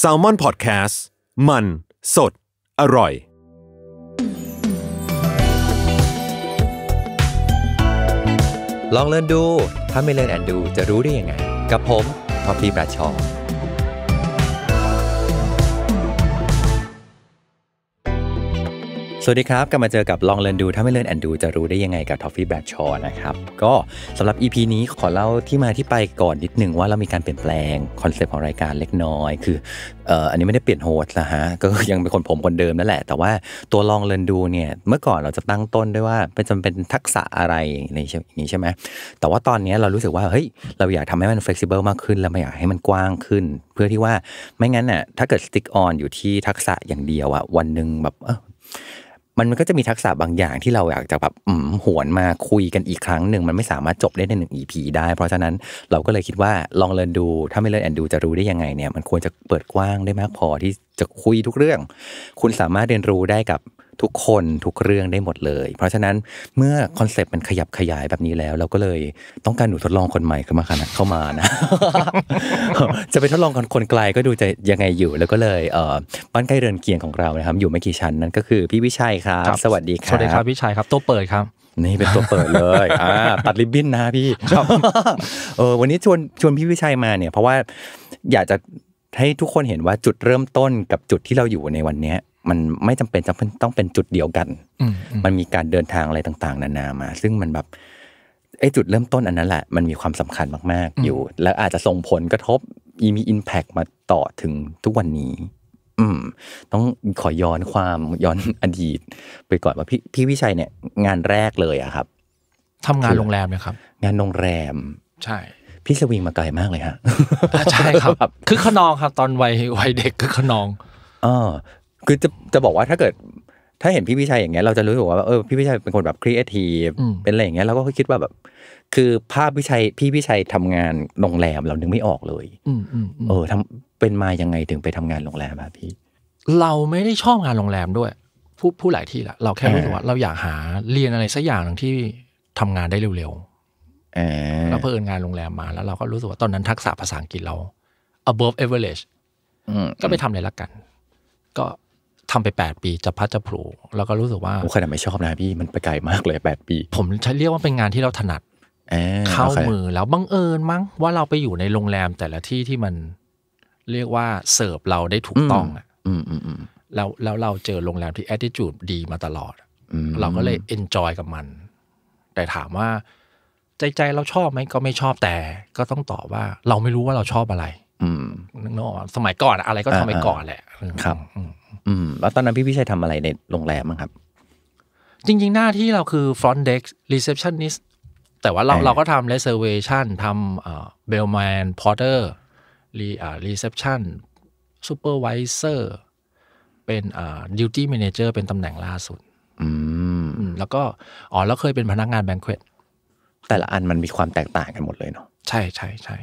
s a l ม o n PODCAST มัน สด อร่อย ลองเล่นดูถ้าไม่เล่นแอนดูจะรู้ได้ยังไง กับผมท็อปฟี่ประชอสวัสดีครับ กลับมาเจอกับลองเรียนดูถ้าไม่เรียนแอนดู จะรู้ได้ยังไงกับ Toffee b a t c h o นะครับ ก็สำหรับ EP นี้ขอเล่าที่มาที่ไปก่อนนิดนึงว่าเรามีการเปลี่ยนแปลง คอนเซปต์ของรายการเล็กน้อย คืออันนี้ไม่ได้เปลี่ยนโฮสต์นะฮะก็ยังเป็นคนผมคนเดิมนั่นแหละ แต่ว่าตัวลองเรียนดูเนี่ย เมื่อก่อนเราจะตั้งต้นด้วยว่าเป็นจำเป็นทักษะอะไรในนี้ใช่ไหมแต่ว่าตอนนี้เรารู้สึกว่าเฮ้ยเราอยากทำให้มันเฟกซิเบิลมากขึ้นเราอยากให้มันกว้างขึ้น เพื่อที่ว่าไม่งั้นน่ะถ้าเกิดติ๊กออนอยู่ที่ทักษะอย่างเดียวอะวันหนึ่งแบบมันก็จะมีทักษะบางอย่างที่เราอยากจะแบบหวนมาคุยกันอีกครั้งหนึ่ง มันไม่สามารถจบได้ในหนึ่งอีพีได้เพราะฉะนั้นเราก็เลยคิดว่าลองเรียนดูถ้าไม่เรียนแอนดูจะรู้ได้ยังไงเนี่ย มันควรจะเปิดกว้างได้มากพอที่จะคุยทุกเรื่อง คุณสามารถเรียนรู้ได้กับทุกคนทุกเรื่องได้หมดเลย เพราะฉะนั้นเมื่อคอนเซปต์มันขยับขยายแบบนี้แล้วเราก็เลยต้องการหนูทดลองคนใหม่เข้ามาค่ะเข้ามานะ จะไปทดลองคนคนไกลก็ดูจะยังไงอยู่แล้วก็เลยเออบ้านใกล้เรือนเคียงของเรานะครับอยู่ไม่กี่ชั้นนั่นก็คือพี่วิชัยครับสวัสดีครับสวัสดีครับวิชัยครับตัวเปิดครับ นี่เป็นตัวเปิดเลยอ่าตัดริบบิ้นนะพี่เออวันนี้ชวนชวนพี่วิชัยมาเนี่ยเพราะว่าอยากจะให้ทุกคนเห็นว่าจุดเริ่มต้นกับจุดที่เราอยู่ในวันเนี้ยมันไม่จำเป็นจนต้องเป็นจุดเดียวกัน มันมีการเดินทางอะไรต่างๆ นานามา ซึ่งมันแบบไอ้จุดเริ่มต้นอันนั้นแหละ มันมีความสำคัญมากๆ อยู่ แล้วอาจจะส่งผลกระทบ มีอิมแพกมาต่อถึงทุกวันนี้ อืม ต้องขอย้อนความย้อนอดีต ไปก่อนว่าพี่พี่วิชัยเนี่ย งานแรกเลยอะครับ ทำงานโรงแรมเนี่ยครับ งานโรงแรม ใช่ พี่สวิงมาไกลมากเลยฮะ ใช่ครับ คือขนองครับ ตอนวัยวัยเด็กคือขนองอ๋อคือจะจะบอกว่าถ้าเกิด ถ้าเห็นพี่พิชัยอย่างเงี้ยเราจะรู้สึกว่าเออพี่พิชัยเป็นคนแบบครีเอทีฟเป็นอะไรอย่างเงี้ยเราก็คิดว่าแบบ คือภาพพิชัยพี่พิชัยทำงานโรงแรมเรานึกไม่ออกเลยเออ ทำเป็นมายังไงถึงไปทำงานโรงแรมอะพี่ เราไม่ได้ชอบงานโรงแรมด้วย ผู้ผู้หลายที่ละเราแค่รู้สึกว่า เราอยากหาเรียนอะไรสักอย่างหนึ่งที่ทำงานได้เร็วๆแล้วเพิ่งงานโรงแรมมาแล้ว เราก็รู้สึกว่าตอนนั้นทักษะภาษาอังกฤษเรา above average ก็ไปทำอะไรละกัน ก็ทำไป 8 ปีจะพัดจะผูแล้วก็รู้สึกว่า โอ้ขนาดไม่ชอบนะพี่ มันไปไกลมากเลย 8 ปี ผมใช้เรียกว่าเป็นงานที่เราถนัดเข้ามือแล้วบังเอิญมั้งว่าเราไปอยู่ในโรงแรมแต่ละที่ที่มันเรียกว่าเสิร์ฟเราได้ถูกต้องอ่ะแล้วแล้วเราเจอโรงแรมที่แอดดิจูดดีมาตลอดเราก็เลยเอนจอยกับมัน แต่ถามว่า ใจใจเราชอบไหม ก็ไม่ชอบแต่ ก็ต้องตอบว่า เราไม่รู้ว่าเราชอบอะไรอืมนึกนอกสมัยก่อนอะไรก็ทำไปก่อนแหละครับอืมแล้วตอนนั้นพี่พี่ชัยทำอะไรในโรงแรมครับ จริง ๆ หน้าที่เราคือ front desk receptionist แต่ว่าเราเราก็ทำ reservation ทำเบลแมนพอร์เตอร์รีอ่ารีเซพชันซูเปอร์วเซอร์เป็นอ่าดิวตี้แมเนเจอร์เป็นตำแหน่งล่าสุดอืมแล้วก็อ๋อแล้วเคยเป็นพนักงานแบงค์เควตแต่ละอันมันมีความแตกต่างกันหมดเลยเนาะใช่ใช่ใช่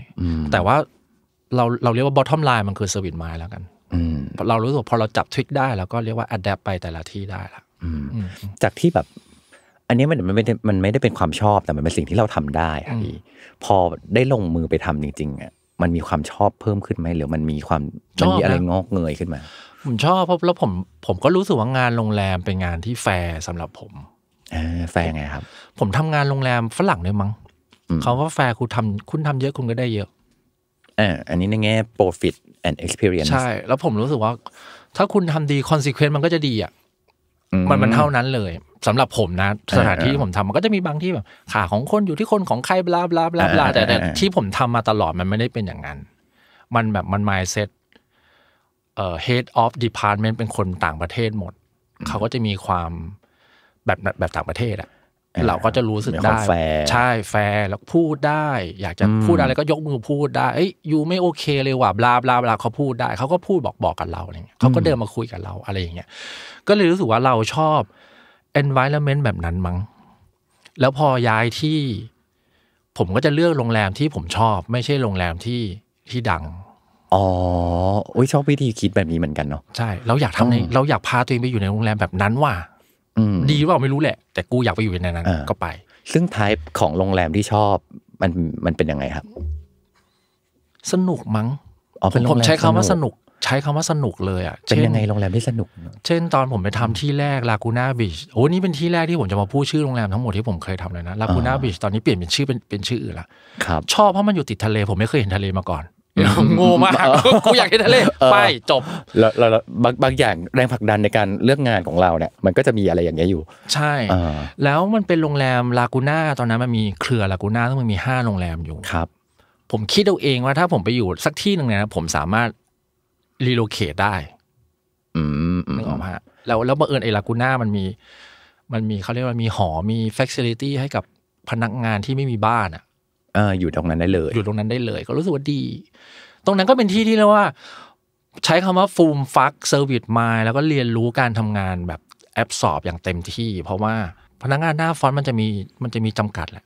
แต่ว่าเราเราเรียกว่า bottom line มันคือ service mind แล้วกัน เรารู้สึกพอเราจับทริกได้แล้วก็เรียกว่า adapt ไปแต่ละที่ได้ละจากที่แบบ อันนี้มันมันไม่ได้มันไม่ได้เป็นความชอบแต่มันเป็นสิ่งที่เราทำได้อะพี่พอได้ลงมือไปทำจริงๆอ่ะมันมีความชอบเพิ่มขึ้นไหมหรือมันมีความมันมีอะไรงอกเงยขึ้นมาผมชอบเพราะแล้วผมผมก็รู้สึกว่างานโรงแรมเป็นงานที่แฟร์สำหรับผมแฟร์ไงครับผมทำงานโรงแรมฝรั่งเลยมั้งเขาว่าแฟร์คุณทำคุณทำเยอะคุณก็ได้เยอะอ่าอันนี้ในแง่ profit and experience ใช่ แล้วผมรู้สึกว่า ถ้าคุณทำดี consequence มันก็จะดีอ่ะ มันมันเท่านั้นเลย สำหรับผมนะ สถานที่ที่ผมทำมันก็จะมีบางที่แบบ ขาของคนอยู่ที่คนของใครบลาบลาบลาบลาแต่แต่ที่ผมทำมาตลอดมันไม่ได้เป็นอย่างนั้นมันแบบมันไม่เซ็ตเอ่อ head of department เป็นคนต่างประเทศหมด เขาก็จะมีความแบบแบบต่างประเทศอ่ะเราก็จะรู้สึกได้ใช่แฟร์แล้วพูดได้ อยากจะพูดอะไรก็ยกมือพูดได้เอ้ยยูไม่โอเคเลยว่ะบลาบลาบลาเขาพูดได้ เขาก็พูดบอกบอกกับเราอะไรเงี้ยเขาก็เดินมาคุยกับเราอะไรอย่างเงี้ย ก็เลยรู้สึกว่าเราชอบ environment แบบนั้นมั้งแล้วพอย้ายที่ ผมก็จะเลือกโรงแรมที่ผมชอบ ไม่ใช่โรงแรมที่ที่ดังอ๋อ้ยชอบวิธีคิดแบบนี้เหมือนกันเนาะใช่เราอยากทำในเราอยากพาตัวเองไปอยู่ในโรงแรมแบบนั้นว่ะดีหรือเปล่าไม่รู้แหละ แต่กูอยากไปอยู่ในนั้นก็ไปซึ่งไทป์ของโรงแรมที่ชอบมันมันเป็นยังไงครับ สนุกมั้งผมใช้คำว่าสนุก ใช้คำว่าสนุกเลยอ่ะเป็นยังไงโรงแรมที่สนุก เช่นตอนผมไปทำที่แรกลากูน่าบีชโอ้นี่เป็นที่แรกที่ผมจะมาพูดชื่อโรงแรมทั้งหมดที่ผมเคยทำเลยนะลากูน่าบีชตอนนี้เปลี่ยนเป็นชื่อเป็นเป็นชื่ออื่นละชอบเพราะมันอยู่ติดทะเล ผมไม่เคยเห็นทะเลมาก่อนโง่มากกูอยากเห็นทะเลไปจบ แล้วบางบางอย่างแรงผลักดันในการเลือกงานของเราเนี่ย มันก็จะมีอะไรอย่างเงี้ยอยู่ ใช่แล้วมันเป็นโรงแรมลากูน่าตอนนั้นมันมีเครือลากูน่าต้องมันมีห้าโรงแรมอยู่ครับผมคิดเอาเองว่าถ้าผมไปอยู่สักที่หนึ่งนะผมสามารถรีโลเคทได้ อืมนึกออกฮะแล้วแล้วบังเอิญไอ้ลากูน่ามันมี มันมีเขาเรียกว่ามีหอมีเฟสซิลิตี้ให้กับพนักงานที่ไม่มีบ้านอ่ะออยู่ตรงนั้นได้เลย อยู่ตรงนั้นได้เลย ก็รู้สึกว่าดี ตรงนั้นก็เป็นที่ที่เรียกว่า ใช้คำว่า ฟูมฟักเซอร์วิสมาแล้วก็เรียนรู้การทำงานแบบ แอบสอบอย่างเต็มที่ เพราะว่าพนักงานหน้าฟอนต์มันจะมีมันจะมีจำกัดแหละ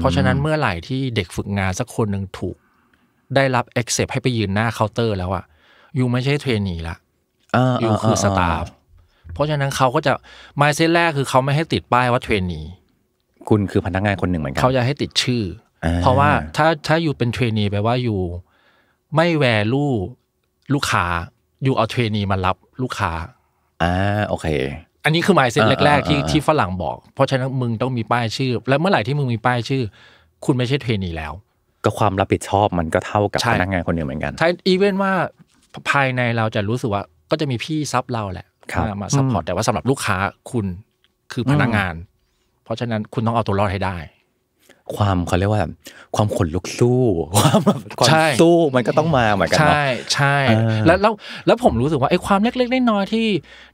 เพราะฉะนั้นเมื่อไหร่ที่เด็กฝึกงานสักคนหนึ่งถูกได้รับเอ็กเซปให้ไปยืนหน้าเคาน์เตอร์ แล้วอะยูไม่ใช่เทรนนีละยูคือสตาฟเพราะฉะนั้นเขาก็จะมายเซตแรกคือเขาไม่ให้ติดป้ายว่าเทรนนีคุณคือพนักงานคนหนึ่งเหมือนกันเขาจะให้ติดชื่อเพราะว่าถ้าถ้าอยู่เป็นเทรนนีแปลว่าอยู่ไม่แวลูลูกค้า อยู่เอาเทรนนีมารับลูกค้าอ่าโอเค อันนี้คือหมายเซ็นแรก ๆ ที่ที่ฝรั่งบอก เพราะฉะนั้นมึงต้องมีป้ายชื่อ และเมื่อไหร่ที่มึงมีป้ายชื่อ คุณไม่ใช่เทรนีแล้ว ก็ความรับผิดชอบมันก็เท่ากับพนักงานคนหนึ่งเหมือนกันใช่อีเวนว่าภายในเราจะรู้สึกว่าก็จะมีพี่ซับเราแหละ มาซัพพอร์ตแต่ว่าสำหรับลูกค้าคุณคือพนักงาน เพราะฉะนั้นคุณต้องเอาตัวรอดให้ได้ความเขาเรียกว่า ความขนลุกสู้ ความความสู้มันก็ต้องมาเหมือนกันเนาะใช่ ใช่แล้วแล้วแล้วผมรู้สึกว่าไอ้ความเล็กๆน้อยๆที่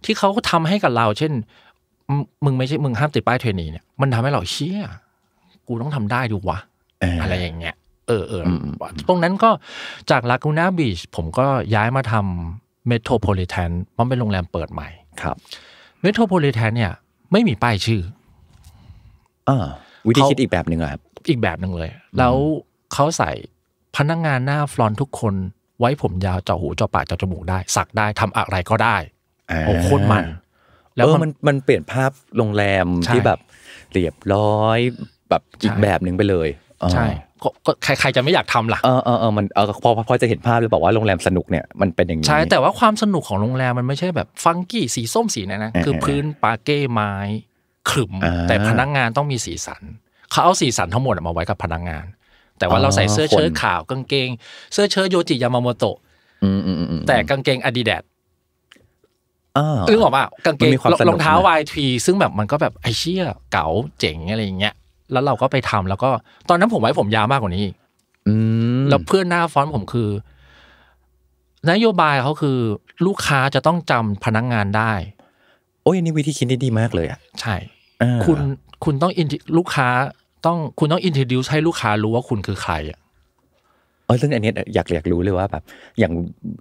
ที่เขาทำให้กับเรา เช่น มึงไม่ใช่มึงห้ามติดป้ายเทรนีเนี่ยมันทำให้เราเชี่ยกูต้องทำได้ดูวะ อะไรอย่างเงี้ยเออเออตรงนั้นก็จากลากูน่าบีช ผมก็ย้ายมาทำเมโทรโพลิแทน มันเป็นโรงแรมเปิดใหม่ครับ เมโทรโพลิแทน เนี่ย ไม่มีป้ายชื่ออ่าวิธีคิดอีกแบบหนึ่งครับ อีกแบบหนึ่งเลย แล้วเขาใส่พนักงานหน้าฟลอนทุกคนไว้ผมยาวเจาะหูเจาะปากเจาะจมูกได้ สักได้ทำอะไรก็ได้โอ้โคตรมัน แล้วมันมันเปลี่ยนภาพโรงแรมที่แบบเรียบร้อยแบบอีกแบบหนึ่งไปเลย ใช่ใครใครจะไม่อยากทำล่ะเออเออเออมันเออพอพอจะเห็นภาพเลยบอกว่าโรงแรมสนุกเนี่ยมันเป็นอย่างนี้ใช่แต่ว่าความสนุกของโรงแรมมันไม่ใช่แบบ ฟังกี้สีส้มสีนั่นนะ คือพื้นปาเก้ไม้ขรึมแต่พนักงานต้องมีสีสัน เขาเอาสีสันทั้งหมดมาไว้กับพนักงาน แต่ว่าเราใส่เสื้อเชิ้ตขาวกางเกง เสื้อเชิ้ตโยจิยามาโมโตะแต่กางเกงอาดิดาสอึ้งออกป่ากางเกงรองเท้าวายทีซึ่งแบบมันก็แบบไอเชี่ยเก๋าเจ๋งอะไรอย่างเงี้ยแล้วเราก็ไปทำแล้วก็ตอนนั้นผมไว้ผมยาวมากกว่านี้แล้วเพื่อนหน้าฟอนผมคือ นโยบายเขาคือลูกค้าจะต้องจำพนักงานได้ โอ้ยนี่วิธีคิดดีมากเลยอ่ะใช่คุณคุณต้องอินลูกค้าต้องคุณต้องอินทิวให้ลูกค้ารู้ว่าคุณคือใครอ่ะเออซึ่งอันนี้อยากอยากรู้เลยว่าแบบ อย่าง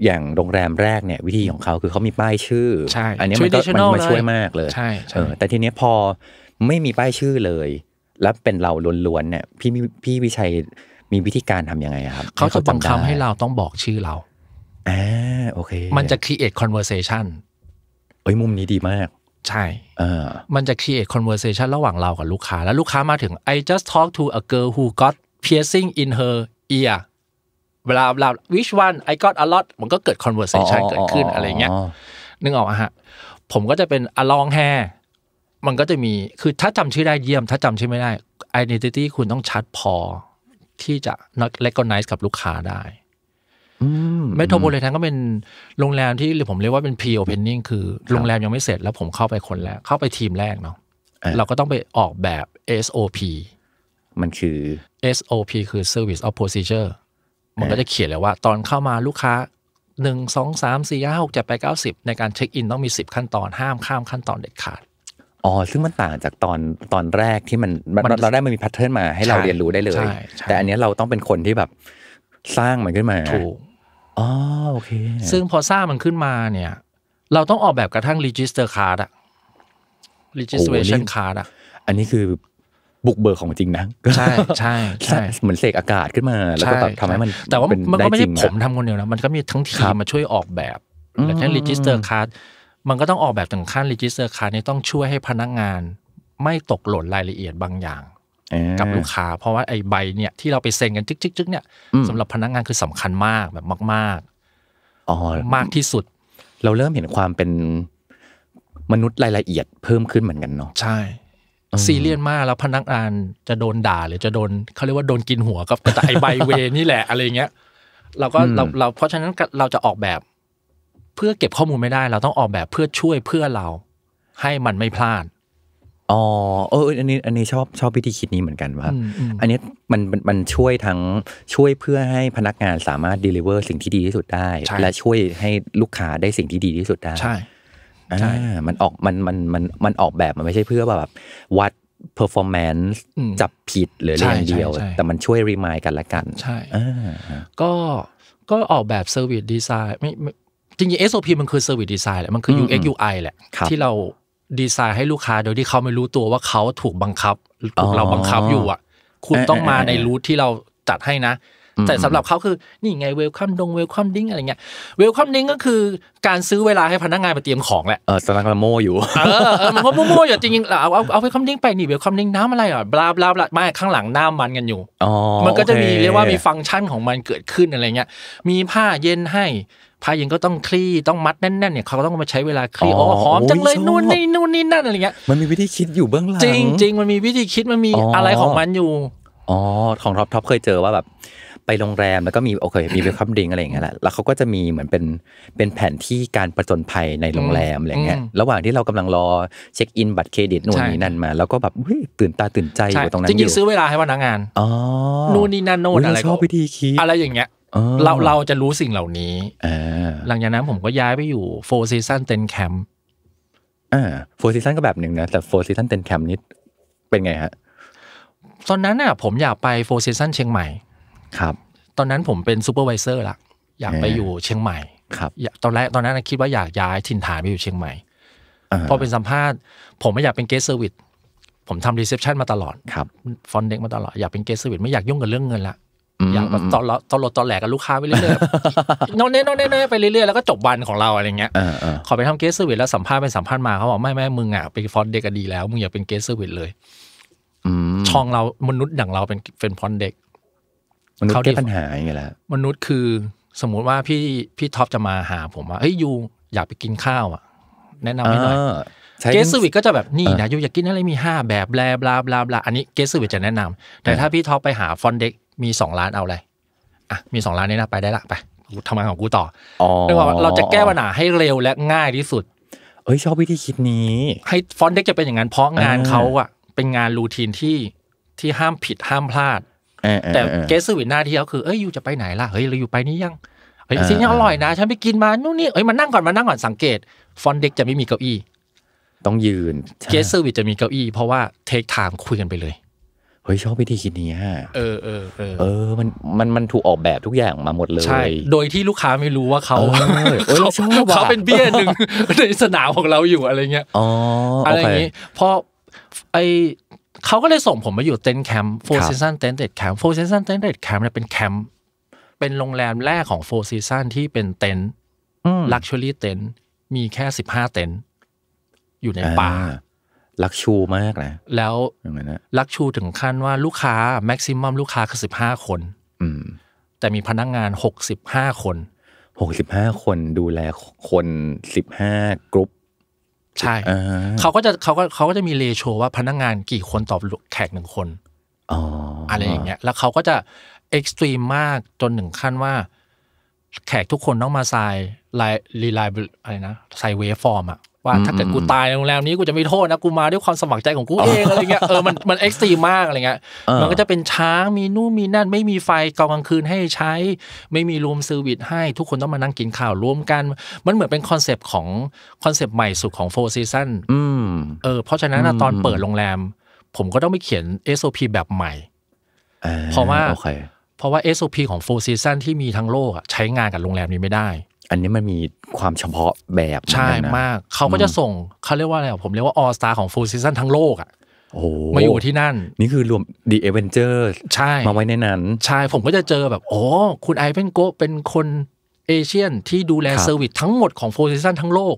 อย่างโรงแรมแรกเนี่ย วิธีของเขาคือเขามีป้ายชื่อใช่ อันนี้มันก็มันมาช่วยมากเลยใช่ใช่แต่ทีเนี้ยพอไม่มีป้ายชื่อเลย แล้วเป็นเราล้วนๆเนี่ย พี่พี่วิชัยมีวิธีการทำยังไงครับเขาจะบังคับให้เราต้องบอกชื่อเราอ่าโอเค มันจะ create conversation เอ้ยมุมนี้ดีมากใช่มันจะ create conversation ระหว่างเรากับลูกค้า แล้วลูกค้ามาถึง I just talk to a girl who got piercing in her ear เวลาเรา which one I got a lot มันก็เกิด conversation เกิดขึ้นอะไรเงี้ย นึกออกอะฮะ ผมก็จะเป็น along hair มันก็จะมี คือถ้าจำชื่อได้เยี่ยม ถ้าจำชื่อไม่ได้ identity คุณต้องชัดพอ ที่จะ recognize กับลูกค้าได้เมโทรโพลิแทนก็เป็นโรงแรมที่หรือผมเรียกว่าเป็นพีโอเพนนิ่งคือโรงแรมยังไม่เสร็จแล้วผมเข้าไปคนแรก เข้าไปทีมแรกเนาะเราก็ต้องไปออกแบบ SOP มันคือ SOP คือ Service of Procedure มันก็จะเขียนเลยว่า ตอนเข้ามาลูกค้าหนึ่งสองสามสี่ห้าหกเจ็ดแปดเก้าสิบในการเช็คอินต้องมีสิบขั้นตอนห้ามข้ามขั้นตอนเด็ดขาดอ๋อซึ่งมันต่างจากตอนตอนแรกที่มันเราได้มันมีแพทเทิร์นมาให้เราเรียนรู้ได้เลย แต่อันนี้เราต้องเป็นคนที่แบบสร้างมันขึ้นมาถูกอ๋อโอเคซึ่งพอซรามันขึ้นมาเนี่ยเราต้องออกแบบกระทั่ง register card อะ registration card อะอันนี้คือบุกเบิกของจริงนะ ใช่ใช่ใช่เหมือนเสกอากาศขึ้นมาแล้วก็แบบทำให้มันแต่ว่ามันก็ไม่ใช่ผมทำคนเดียวนะมันก็มีทั้งทีมมาช่วยออกแบบและทั้ง register card มันก็ต้องออกแบบถึงขั้น register card นี่ต้องช่วยให้พนักงาน ไม่ตกหล่นรายละเอียดบางอย่างกับลูกค้าเพราะว่าไอ้ใบเนี่ยที่เราไปเซ็นกันจจิกๆเนี่ยสำหรับพนักงานคือสำคัญมากแบบมากๆอ๋อมากที่สุด เราเริ่มเห็นความเป็นมนุษย์รายละเอียดเพิ่มขึ้นเหมือนกันเนาะใช่ ซีเรียสมากแล้วพนักงานจะโดนด่า หรือจะโดนเขาเรียกว่าโดนกินหัวกับแต่ไอใบเวนี่แหละอะไรเงี้ยเราก็เราเราเพราะฉะนั้นเราจะออกแบบเพื่อเก็บข้อมูลไม่ได้ เราต้องออกแบบเพื่อช่วยเพื่อเราให้มันไม่พลาดอ๋อเอออันนี้อันนี้ชอบชอบวิธีคิดนี้เหมือนกันว่าอันนี้มันมันช่วยทั้งช่วยเพื่อให้พนักงานสามารถดลิเวอร์สิ่งที่ดีที่สุดได้ และช่วยให้ลูกค้าได้สิ่งที่ดีที่สุดได้ใช่ใช่มันออกมันมันมันมันออกแบบมันไม่ใช่เพื่อแบบวัด performance จับผิดหรืออย่างเดียว แต่มันช่วยรีมายกันละกัน ใช่ก็ก็ออกแบบเซอร์วิสดีไซน์ไม่จริงๆ SOP มันคือเซอร์วิสดีไซน์แหละมันคือ UX UI แหละที่เราดีไซน์ให้ลูกค้าโดยที่เขาไม่รู้ตัวว่าเขาถูกบังคับถูกเราบังคับอยู่อ่ะคุณต้องมาในรูทที่เราจัดให้นะแต่สำหรับเขาคือนี่ไงเวลคัมดงเวลคัมดิ้งอะไรเงี้ยเวลคัมดิ้งก็คือ การซื้อเวลาให้พนักงานไปเตรียมของแหละเออตอัลังโม่อยู่เออมันก็โม่ๆอยู่จริงๆเอาเอาเอาเวลคัมดิ้งไปนี่เวลคัมดิ้งน้ำอะไรอ่ะบลาบลาบลาไม่ข้างหลังหน้ามันกันอยู่มันก็จะมีเรียกว่ามีฟังก์ชันของมันเกิดขึ้นอะไรเงี้ยมีผ้าเย็นให้พายิงก็ต้องคลี่ต้องมัดแน่นๆเนี่ยเขาต้องมาใช้เวลาคลี่อ๋อหอมจังเลยนู่นนี่นู่นนี่นั่นอะไรเงี้ยมันมีวิธีคิดอยู่เบื้องหลังจริงจริงมันมีวิธีคิดมันมีอะไรของมันอยู่ อ๋อ ของท็อปท็อปเคยเจอว่าแบบไปโรงแรมแล้วก็มีโอเคมีเวลคัมดิงอะไรอย่างเงี้ยแหละแล้วเขาก็จะมีเหมือนเป็นเป็นแผนที่การประจนภัยในโรงแรมอะไรเงี้ยระหว่างที่เรากำลังรอเช็คอินบัตรเครดิตนู่นนี่นั่นมาแล้วก็แบบตื่นตาตื่นใจอยู่ตรงนั้นอยู่จริงๆซื้อเวลาให้พนักงานอ๋อนู่นนี่นั่นโน่นอะไรชอบวิธีคิดอะไรอย่างเงี้ยเราเราจะรู้สิ่งเหล่านี้หลังจากนั้นผมก็ย้ายไปอยู่โฟร์ซีซันเต็นแคมป์โฟร์ซีซันก็แบบหนึ่งนะแต่โฟร์ซีซันเต็นแคมป์นี่เป็นไงฮะตอนนั้นน่ะผมอยากไปโฟร์ซีซันเชียงใหม่ ครับ ตอนนั้นผมเป็นซูเปอร์วิเซอร์ละ อยากไปอยู่เชียงใหม่ครับตอนแรกตอนนั้นคิดว่าอยากย้ายถิ่นฐานไปอยู่เชียงใหม่พอเป็นสัมภาษณ์ ผมไม่อยากเป็นเกสเซอร์วิสผมทำรีเซพชันมาตลอดครับฟอนเด็กมาตลอดอยากเป็นเกสเซอร์วิสไม่อยากยุ่งกับเรื่องเงินละอยากตอนเราตอนหลตอนแหลกกับลูกค้าไปเรื่อยๆนอนเน้นอนเน่ไปเรื่อยๆแล้วก็จบวันของเราอะไรเงี้ยขอไปทำเกสเซอร์วิสแล้วสัมภาษณ์เป็นสัมภาษณ์มาเขาบอกไม่ไม่มึงอ่ะเป็นฟอนเด็กก็ดีแล้วมึงอย่าเป็นเกสเซอร์วิสเลยช่องเรามนุษย์อย่างเราเป็นเป็นฟอนเด็กมนุษย์แก้ปัญหาอย่างเงี้ยแหละมนุษย์คือสมมุติว่าพี่พี่ท็อปจะมาหาผมว่าเฮ้ยยูอยากไปกินข้าวอ่ะแนะนำให้หน่อยเกสวิกก็จะแบบนี่นะยูอยากกินอะไรมีห้าแบบแบลาบลาบลาอันนี้เกสวิกจะแนะนำ แต่ถ้าพี่ท็อปไปหาฟอนเด็กมีสองล้านเอาอะไรอ่ะ มีสองล้านนี่นะไปได้ละ ไป ทำงานของกูต่อเรื่องว่าเราจะแก้ปัญหาให้เร็วและง่ายที่สุด เอ้ยชอบวิธีคิดนี้ ให้ฟอนเด็กจะเป็นอย่างนั้น เพราะงานเขาอะเป็นงานรูทีนที่ที่ห้ามผิดห้ามพลาด แต่เกสวิตหน้าที่เขาคือ เอ้ย อยู่จะไปไหนล่ะ เฮ้ย เราอยู่ไปนี้ยัง เฮ้ยสิ่งนี้อร่อยนะ ฉันไปกินมานู่นนี่เอ้ยมานั่งก่อนมานั่งก่อนสังเกต ฟอนเด็กจะไม่มีเก้าอี้ต้องยืน เกสวิตจะมีเก้าอี้เพราะว่าเทคไทม์คุยกันไปเลยเฮ้ยชอบวิธีคิดนี้ฮะเออเออเออ มัน มัน มันถูกออกแบบทุกอย่างมาหมดเลยใช่ โดยที่ลูกค้าไม่รู้ว่าเขาเขาเขาเป็นเบี้ยหนึ่งในสนามของเราอยู่อะไรเงี้ย อ๋อ อะไรอย่างนี้พอไอเขาก็เลย ส่งผม มา อยู่เต็นท์แคมป์โฟร์ซีซันเต็นท์เด็ดแคมป์โฟร์ซีซันเต็นท์เด็ดแคมป์เนี่ยเป็นแคมป์ เป็นโรงแรมแรกของโฟร์ซีซันที่เป็นเต็นท์ลักชัวรี่เต็นท์มีแค่สิบห้าเต็นท์ อยู่ในป่าลักชูมากนะ แล้วลักชูถึงขั้นว่าลูกค้า แม็กซิมัมลูกค้าคือสิบห้าคนแต่มีพนักงงานหกสิบห้าคนหกสิบห้าคนดูแลคนสิบห้ากรุ๊ป ใช่เขาก็จะเขาก็เขาก็จะมีเลโชว่าพนักงงานกี่คนตอบแขกหนึ่งคนอะไรอย่างเงี้ยแล้วเขาก็จะ เอ็กซ์ตรีมมาก จนถึงขั้นว่า แขกทุกคนต้องมาใส่ไลายรีไลอะไรนะใส่เวฟฟอร์มอะว่าถ้าเกิดกูตายในโรงแรมนี้กูจะไม่โทษนะกูมาด้วยความสมัครใจของกูเองอะไรเงี้ยเออมันมันเอ็กซ์ตรีมมากอะไรเงี้ยมันก็จะเป็นช้างมีนู่นมีนั่น ไม่มีไฟกลางคืนให้ใช้ ไม่มีรูมเซอร์วิสให้ทุกคนต้องมานั่งกินข้าวร่วมกัน มันเหมือนเป็นคอนเซปต์ของคอนเซปต์ใหม่สุดของโฟร์ซีซั่นเออเพราะฉะนั้นตอนเปิดโรงแรมผมก็ต้องไปเขียน SOP แบบใหม่เพราะว่า เพราะว่า SOP ของโฟร์ซีซั่นที่มีทั้งโลกใช้งานกับโรงแรมนี้ไม่ได้อันนี้มันมีความเฉพาะแบบใช่มาก เขาก็จะส่งเขาเรียกว่าอะไร ผมเรียกว่าออสตาของฟูลซีซั่นทั้งโลกอ่ะมาอยู่ที่นั่น นี่คือรวมดีเอเวนเจอร์ใช่มาไว้ในนั้น ใช่ ผมก็จะเจอแบบ โอ้คุณไอเป็นโกเป็นคน เอเชียนที่ดูแลเซอร์วิสทั้งหมดของโฟร์ซีซันทั้งโลก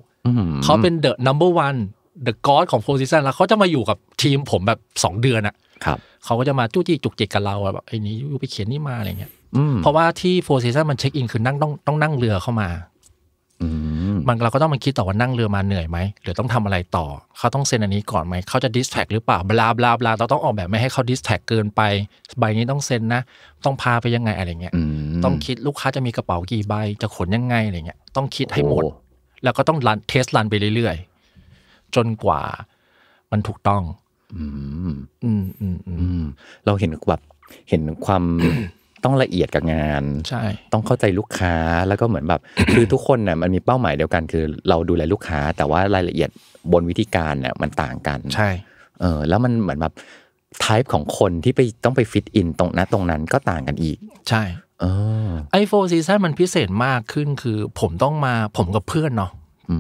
เขาเป็นเดอะนัมเบอร์วันเดอะกอดของโฟร์ซีซันแล้วเขาจะมาอยู่กับทีมผมแบบ 2 เดือนอะ่ะเขาก็จะมาจู้จี้จุกจิกกับเราแบบไอ้นี้ไปเขียนนี่มาอะไรเงี้ยเพราะว่าที่โฟร์ซีซั่นมันเช็คอิน คือนั่งต้องต้องนั่งเรือเข้ามา มันเราก็ต้องมาคิดต่อว่านั่งเรือมาเหนื่อยไหม หรือต้องทำอะไรต่อ เขาต้องเซ็นอันนี้ก่อนไหม เขาจะดิสแท็กหรือเปล่า บลาบลา บลาเราต้องออกแบบ ไม่ให้เขาดิสแท็กเกินไปใบนี้ต้องเซ็นนะ ต้องพาไปยังไงอะไรเงี้ย ต้องคิดลูกค้าจะมีกระเป๋ากี่ใบ จะขนยังไงอะไรเงี้ยต้องคิดให้หมดแล้วก็ต้องรันเทสรันไปเรื่อยๆจนกว่า มันถูกต้อง อืมอืมอืมเราเห็นแบบเห็นความต้องละเอียดกับงาน ใช่ ต้องเข้าใจลูกค้า แล้วก็เหมือนแบบ คือทุกคนน่ยมันมีเป้าหมายเดียวกัน คือเราดูแลลูกค้า แต่ว่ารายละเอียดบนวิธีการเนี่ยมันต่างกัน ใช่ เออ แล้วมันเหมือนแบบไทป์ของคนที่ไปต้องไปฟิตอินตรงนั้นตรงนั้นก็ต่างกันอีก ใช่ไอโฟนซีซั่นมันพิเศษมากขึ้นคือ ผมต้องมาผมกับเพื่อนเนาะ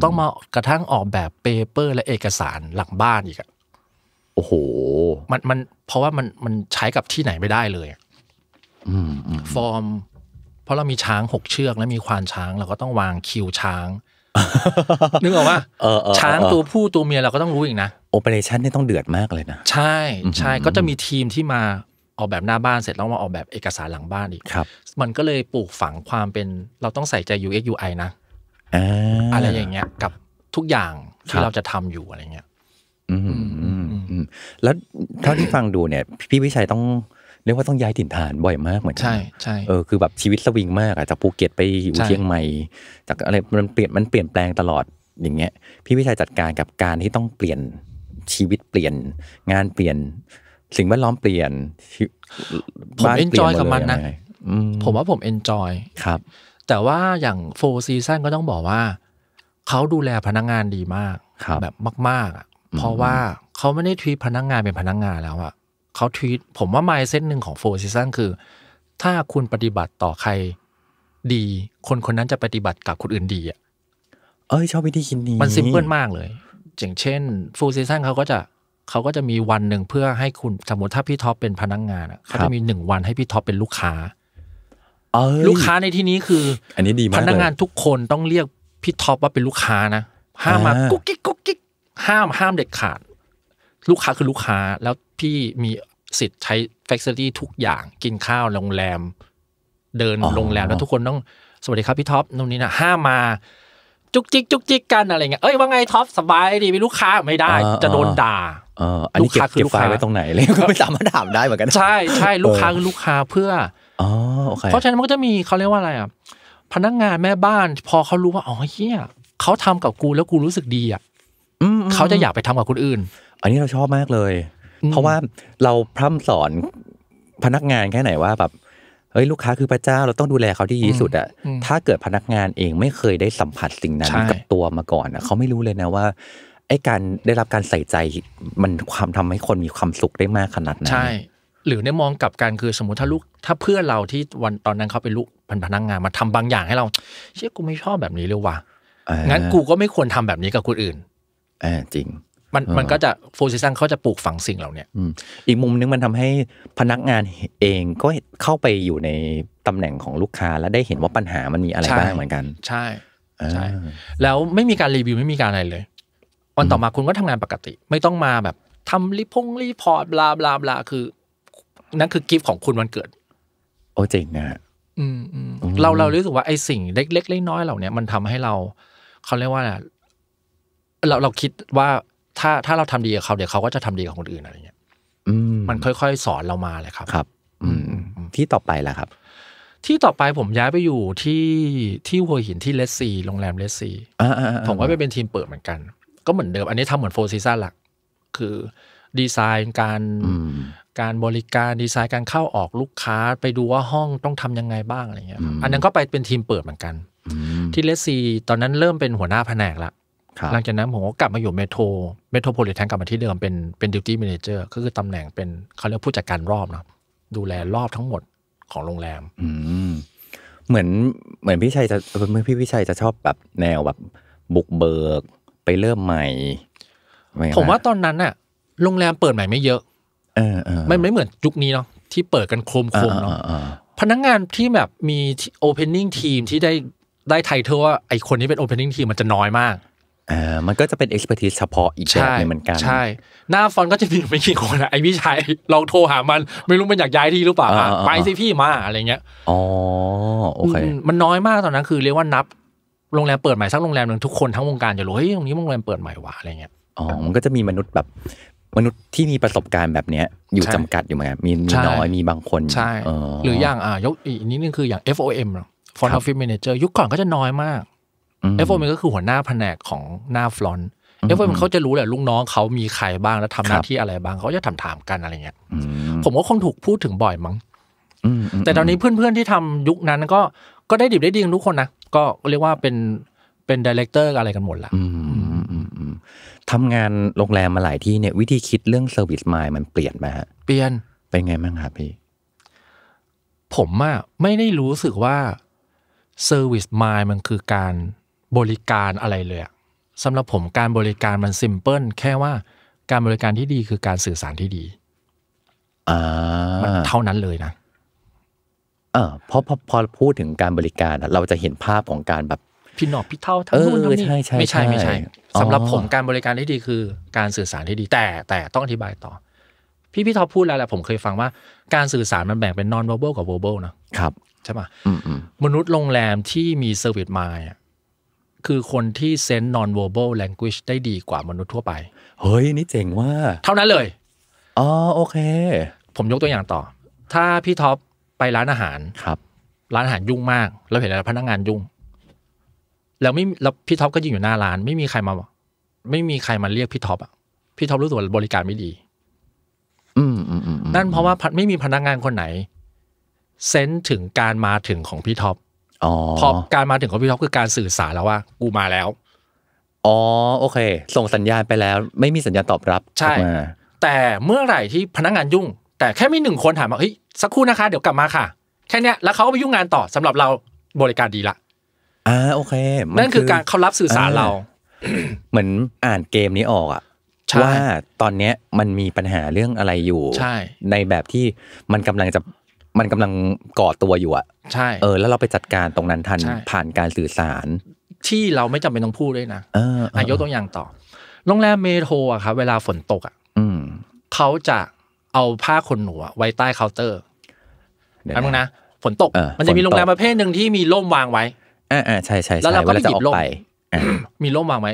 ต้องมากระทั่งออกแบบเปเปอร์และเอกสารหลังบ้านอีกอะโอ้โห มันมันเพราะว่ามันมันใช้กับที่ไหนไม่ได้เลยฟอร์มเพราะเรามีช้างหกเชือก และมีควานช้าง เราก็ต้องวางคิวช้าง นึกออกว่าช้างตัวผู้ตัวเมียเราก็ต้องรู้อีกนะโอเปอเรชั่นนี่ต้องเดือดมากเลยนะ ใช่ ใช่ ก็จะมีทีมที่มาออกแบบหน้าบ้านเสร็จแล้วมาออกแบบเอกสารหลังบ้านอีกครับมันก็เลยปลูกฝังความเป็นเราต้องใส่ใจ UX UI นะอะไรอย่างเงี้ยกับทุกอย่างที่เราจะทำอยู่อะไรเงี้ยอืมแล้วเท่าที่ฟังดูเนี่ย พี่วิชัยต้องเรียกว่าต้องย้ายถิ่นฐานบ่อยมากเหมือนกันใช่ใช่เออคือแบบชีวิตสวิงมากอะจากภูเก็ตไปอยู่เชียงใหม่จากอะไรมันเปลี่ยนมันเปลี่ยนแปลงตลอดอย่างเงี้ยพี่วิชัยจัดการกับการที่ต้องเปลี่ยนชีวิตเปลี่ยน งานเปลี่ยน สิ่งแวดล้อมเปลี่ยนผมเอนจอยกับมันนะผมว่าผมเอนจอยครับ แต่ว่าอย่างโฟร์ซีซันก็ต้องบอกว่า เขาดูแลพนักงานดีมากแบบมากๆอ่ะเพราะว่าเขาไม่ได้ทีพนักงานเป็นพนักงานแล้วอ่ะเขาทวีตผมว่าไมล์เซตหนึ่งของโฟร์ซีซั่นคือ ถ้าคุณปฏิบัติต่อใครดี คนคนนั้นจะปฏิบัติกับคนอื่นดีอ่ะเอ้ย ชอบวิธีคิดนี้มันซิมเพิลมากเลยอย่างเช่นโฟร์ซีซั่นเขาก็จะเขาก็จะมีวันหนึ่งเพื่อให้คุณสมมติถ้าพี่ท็อปเป็นพนักงานเขาจะมีหนึ่งวันให้พี่ท็อปเป็นลูกค้าลูกค้าในที่นี้คืออันนี้ดีมากพนักงานทุกคนต้องเรียกพี่ท็อปว่าเป็นลูกค้านะห้ามมากุ๊กกิ๊กกุ๊กกิ๊กห้ามห้ามเด็ดขาด ลูกค้าคือลูกค้าแล้วพี่มีสิทธิ์ใช้เฟคซิตี้ทุกอย่างกินข้าวโรงแรม เดินโรงแรมแล้วทุกคนต้องสวัสดีครับพี่ท็อปนู่นนี่นะห้ามมา จุกจิก จุกจิกกันอะไรเงี้ยเอ้ยว่าไงท็อปสบายดีเป็นลูกค้าไม่ได้ จะโดนด่าอันนี้เก็บคือลูกค้าไว้ตรงไหนเลยก็ไม่สามารถถามได้เหมือนกัน ใช่ใช่ลูกค้าคือลูกค้าเพื่อเพราะฉะนั้นมันก็จะมีเขาเรียกว่าอะไรอ่ะพนักงานแม่บ้านพอเขารู้ว่าอ๋อเฮียเขาทำกับกูแล้วกูรู้สึกดีอ่ะเขาจะอยากไปทำกับคนอื่น อันนี้เราชอบมากเลยเพราะว่าเราพร่ำสอนพนักงานแค่ไหนว่า แบบเฮ้ยลูกค้าคือพระเจ้าเราต้องดูแลเขาที่ดีสุดอะถ้าเกิดพนักงานเองไม่เคยได้สัมผัสสิ่งนั้นกับตัวมาก่อนอะเขาไม่รู้เลยนะว่าไอ้การได้รับการใส่ใจมันความทำให้คนมีความสุขได้มากขนาดนั้นใช่ หรือในมองกับการคือสมมติถ้าลูกถ้าเพื่อนเราที่วันตอนนั้นเขาเป็นลูกพนักงานมาทำบางอย่างให้เรา เชื่อกูไม่ชอบแบบนี้เลยว่ะงั้นกูก็ไม่ควรทำแบบนี้กับคนอื่นอ่าจริงมันมันก็จะโฟร์ซีซั่นเขาจะปลูกฝังสิ่งเหล่านี้อีกมุมนึงมันทำให้พนักงานเองก็เข้าไปอยู่ในตำแหน่งของลูกค้าและได้เห็นว่าปัญหามันมีอะไรบ้างเหมือนกัน ใช่ ใช่ แล้วไม่มีการรีวิวไม่มีการอะไรเลย วันต่อมาคุณก็ทำงานปกติ ไม่ต้องมาแบบทำรีพงรีพอร์ตบลาบลาบลา คือ นั่นคือกิฟต์ของคุณวันเกิด โอ้จริงนะเราเรารู้สึกว่าไอ้สิ่ง เล็กเล็กน้อยเหล่านี้มันทำให้เราเขาเรียกว่าเราเราคิดว่าถ้าถ้าเราทำดีกับเขาเดี๋ยวเขาก็จะทำดีกับคนอื่นอะไรเงี้ยมันค่อยๆ สอนเรามาเลยครับ ครับ อืมที่ต่อไปล่ะครับ ที่ต่อไปผมย้ายไปอยู่ที่ที่หัวหินที่เลสซีโรงแรมเลสซีผมก็ไปเป็นทีมเปิดเหมือนกัน ก็เหมือนเดิมอันนี้ทำเหมือนโฟร์ซีซั่นหลัก คือดีไซน์การการบริการดีไซน์การเข้าออกลูกค้าไปดูว่าห้องต้องทำยังไงบ้างอะไรเงี้ย อันนั้นก็ไปเป็นทีมเปิดเหมือนกันที่เลสซีตอนนั้นเริ่มเป็นหัวหน้าแผนกละหลังจากนั้นผมก็กลับมาอยู่เมโทร เมโทรโพลิแทนกลับมาที่เดิมเป็นเป็นดิวตี้แมเนเจอร์ก็คือตำแหน่งเป็นเขาเรียกผู้จัดการรอบนะดูแลรอบทั้งหมดของโรงแรม อืเหมือนเหมือนพี่ชัยจะเมื่อพี่พี่ชัยจะชอบแบบแนวแบบ บุกเบิกไปเริ่มใหม่ ผมว่าตอนนั้นน่ะ โรงแรมเปิดใหม่ไม่เยอะเออไม่ไม่เหมือนยุคนี้เนาะที่เปิดกันโครมโครมเนาะพนักงานที่แบบมีโอเพนนิ่งทีมที่ได้ได้ไทเทอว่าไอคนนี้เป็นโอเพนนิ่งทีมมันจะน้อยมากอ่ามันก็จะเป็น expertise เฉพาะอีกแบบนึงเหมือนกันใช่ หน้าฟอนก็จะมีไม่กี่คนนะไอพี่ชายลองโทรหามันไม่รู้มันอยากย้ายที่หรือเปล่าไปสิพี่มาอะไรเงี้ยอ๋อ โอเค มันน้อยมากตอนนั้น คือเรียกว่านับ โรงแรมเปิดใหม่ สักโรงแรมหนึ่งทุกคนทั้งวงการจะรู้ เฮ้ย ตรงนี้โรงแรมเปิดใหม่ว่ะอะไรเงี้ยอ๋อมันก็จะมีมนุษย์แบบมนุษย์ที่มีประสบการณ์แบบเนี้ย อยู่จำกัดอยู่เหมือนกันมีมีน้อยมีบางคนใช่หรืออย่างอ่ายกอีกนิดนึงคืออย่าง FOM f r o อ t ฟ f f i c e เนเจอร์ยุคก่อนก็จะน้อยมากเอฟโฟมันก็คือหัวหน้าแผนกของหน้าฟลอนเอฟโฟมันเขาจะรู้แหละลูกน้องเขามีใครบ้างแล้วทำหน้าที่อะไรบ้าง เขาจะถามถามกันอะไรเงี้ยผมก็คงถูกพูดถึงบ่อยมั้งแต่ตอนนี้เพื่อนๆ ที่ทำยุคนั้นก็ก็ได้ดิบได้ดีทุกคนนะ ก็เรียกว่าเป็นเป็นดีเลกเตอร์อะไรกันหมดละทำงานโรงแรมมาหลายที่เนี่ยวิธีคิดเรื่องเซอร์วิสมายมันเปลี่ยนไหมฮะเปลี่ยน เป็นไงบ้างครับพี่ผมอะไม่ได้รู้สึกว่าเซอร์วิสมายมันคือการบริการอะไรเลยสำหรับผมการบริการมันซิมเพิลแค่ว่าการบริการที่ดีคือการสื่อสารที่ดีอ่าเท่านั้นเลยนะ เออเพราะพอพูดถึงการบริการเราจะเห็นภาพของการแบบพี่หนอกพี่เท่าทั้งนู่นทั้งนี่ไม่ใช่ไม่ใช่สำหรับผมการบริการที่ดีคือการสื่อสารที่ดี แต่แต่ต้องอธิบายต่อ พี่พี่ท็อปพูดแล้วแหละผมเคยฟังว่า การสื่อสารมันแบ่งเป็น non verbal กับ verbal นะครับใช่ป่ะมนุษย์โรงแรมที่มีเ service m i ่ d คือคนที่เซนต์ non verbal language ได้ดีกว่ามนุษย์ทั่วไป เฮ้ยนี่เจ๋งว่า เท่านั้นเลย อ๋อโอเค ผมยกตัวอย่างต่อ ถ้าพี่ท็อป ไปร้านอาหาร ครับ ร้านอาหารยุ่งมาก แล้วเห็นพนักงานยุ่ง แล้วไม่ แล้วพี่ท็อปก็ยืนอยู่หน้าร้าน ไม่มีใครมา ไม่มีใครมาเรียกพี่ท็อปอ่ะ พี่ท็อปรู้สึกว่าบริการไม่ดี อืมอืมอืมนั่นเพราะว่าไม่มีพนักงานคนไหนเซนต์ถึงการมาถึงของพี่ท็อปอพอการมาถึงของพี่ท็อปคือการสื่อสารแล้วว่ากูมาแล้วอ๋อโอเค ส่งสัญญาณไปแล้ว ไม่มีสัญญาณตอบรับใช่แต่เมื่อไหร่ที่พนักงานยุ่ง แต่แค่มีหนึ่งคนถามว่าเฮ้ยสักครู่นะคะ เดี๋ยวกลับมาค่ะ แค่นี้แล้วเขาก็ไปยุ่งงานต่อสำหรับเราบริการดีละอ่าโอเคนั่นคือการเขารับสื่อสารเราเหมือนอ่านเกมนี้ออกอ่ะว่าตอนเนี้ยมันมีปัญหาเรื่องอะไรอยู่ในแบบที่มันกำลังจะมันกำลังก่อตัวอยู่อะใช่ เออ แล้วเราไปจัดการตรงนั้นทันผ่านการสื่อสาร ที่เราไม่จำเป็นต้องพูดด้วยนะอายกตัวอย่างต่อโรงแรมเมโทรอะครับเวลาฝนตกอะเขาจะเอาผ้าขนหนูไว้ใต้เคาน์เตอร์อันนึงนะฝนตกมันจะมีโรงแรมประเภทหนึ่งที่มีร่มวางไว้อ่าอ่าใช่ใช่แล้วเราก็ไปหยิบร่มมีร่มวางไว้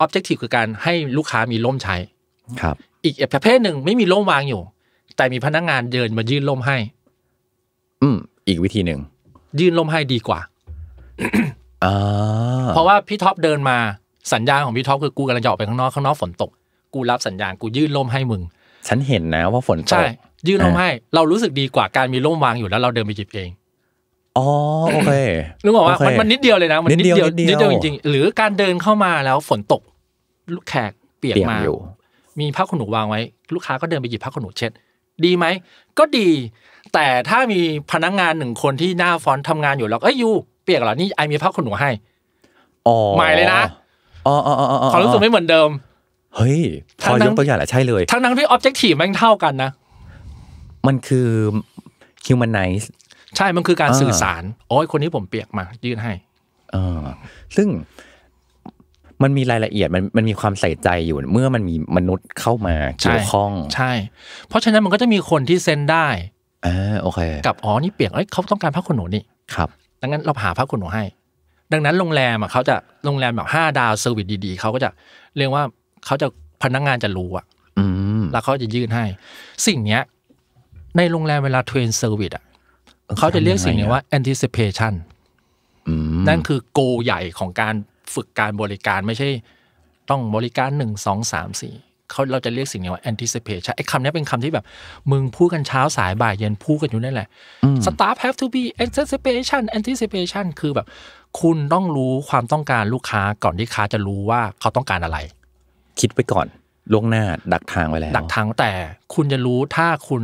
ออบเจกตีฟคือการให้ลูกค้ามีร่มใช้ ครับ อีกประเภทหนึ่งไม่มีร่มวางอยู่แต่มีพนักงานเดินมายื่นล่มให้ อืม อีกวิธีหนึ่ง ยื่นล่มให้ดีกว่า เพราะว่าพี่ท็อปเดินมาสัญญาณของพี่ท็อปคือกูกำลังจะออกไปข้างนอกข้างนอกฝนตก กูรับสัญญาณกูยื่นล่มให้มึง ฉันเห็นนะว่าฝนตก ใช่ ยื่นล่มให้ เรารู้สึกดีกว่า การมีล่มวางอยู่แล้ว เราเดินไปจิบเอง อ๋อโอเคนึกออกว่ามันมันนิดเดียวเลยนะมันนิดเดียวนิดเดียวจริงๆหรือการเดินเข้ามาแล้วฝนตกลูกแขกเปียกมามีผ้าขนหนูวางไว้ลูกค้าก็เดินไปหยิบผ้าขนหนูเช็ดดีไหม ก็ดี แต่ถ้ามีพนักงานหนึ่งคนที่หน้าฟอนทํทำงานอยู่แล้วเอ้ยยูเปียกเหรอนี่ไอมีผ้าขนหนูให้ใหม่เลยนะออความรู้สึกไม่เหมือนเดิม เฮ้ยนั้นตัวอย่างแหละใช่เลย ทั้งนั้นที่ออบเจกตีฟแม่งเท่ากันนะ มันคือ humanize ใช่มันคือการสื่อสารโอ้ยคนนี้ผมเปียกมา ยื่นให้เออซึ่งมันมีรายละเอียดมันมันมีความใส่ใจอยู่เมื่อมันมีมนุษย์เข้ามาเกี่ยวข้องใช่ เพราะฉะนั้นมันก็จะมีคนที่เซ็นได้อ่าโอเค กับอ๋อนี่เปียกเอ้ยเขาต้องการพักขนหนูนี่ครับดังนั้นเราหาพักขนหนูให้ ดังนั้นโรงแรมอ่ะเขาจะโรงแรมแบบห้าดาวเซอร์วิสดีๆ เขาก็จะเรียกว่าเขาจะพนักงานจะรู้อ่ะแล้วเขาจะยื่นให้ สิ่งเนี้ย ในโรงแรมเวลาเทรนเซอร์วิสอ่ะเขาจะเรียกสิ่งนี้ว่า anticipation นั่นคือโกใหญ่ของการฝึกการบริการไม่ใช่ต้องบริการหนึ่งสองสามสี่เขาเราจะเรียกสิ่งนี้ว่า anticipation ไอ้คำนี้เป็นคำที่แบบมึงพูดกันเช้าสายบ่ายเย็นพูดกันอยู่นั่นแหละ staff have to be anticipation anticipation คือแบบคุณต้องรู้ความต้องการลูกค้าก่อนที่ค้าจะรู้ว่าเขาต้องการอะไร คิดไปก่อนล่วงหน้าดักทางไว้แล้ว ดักทางแต่คุณจะรู้ถ้าคุณ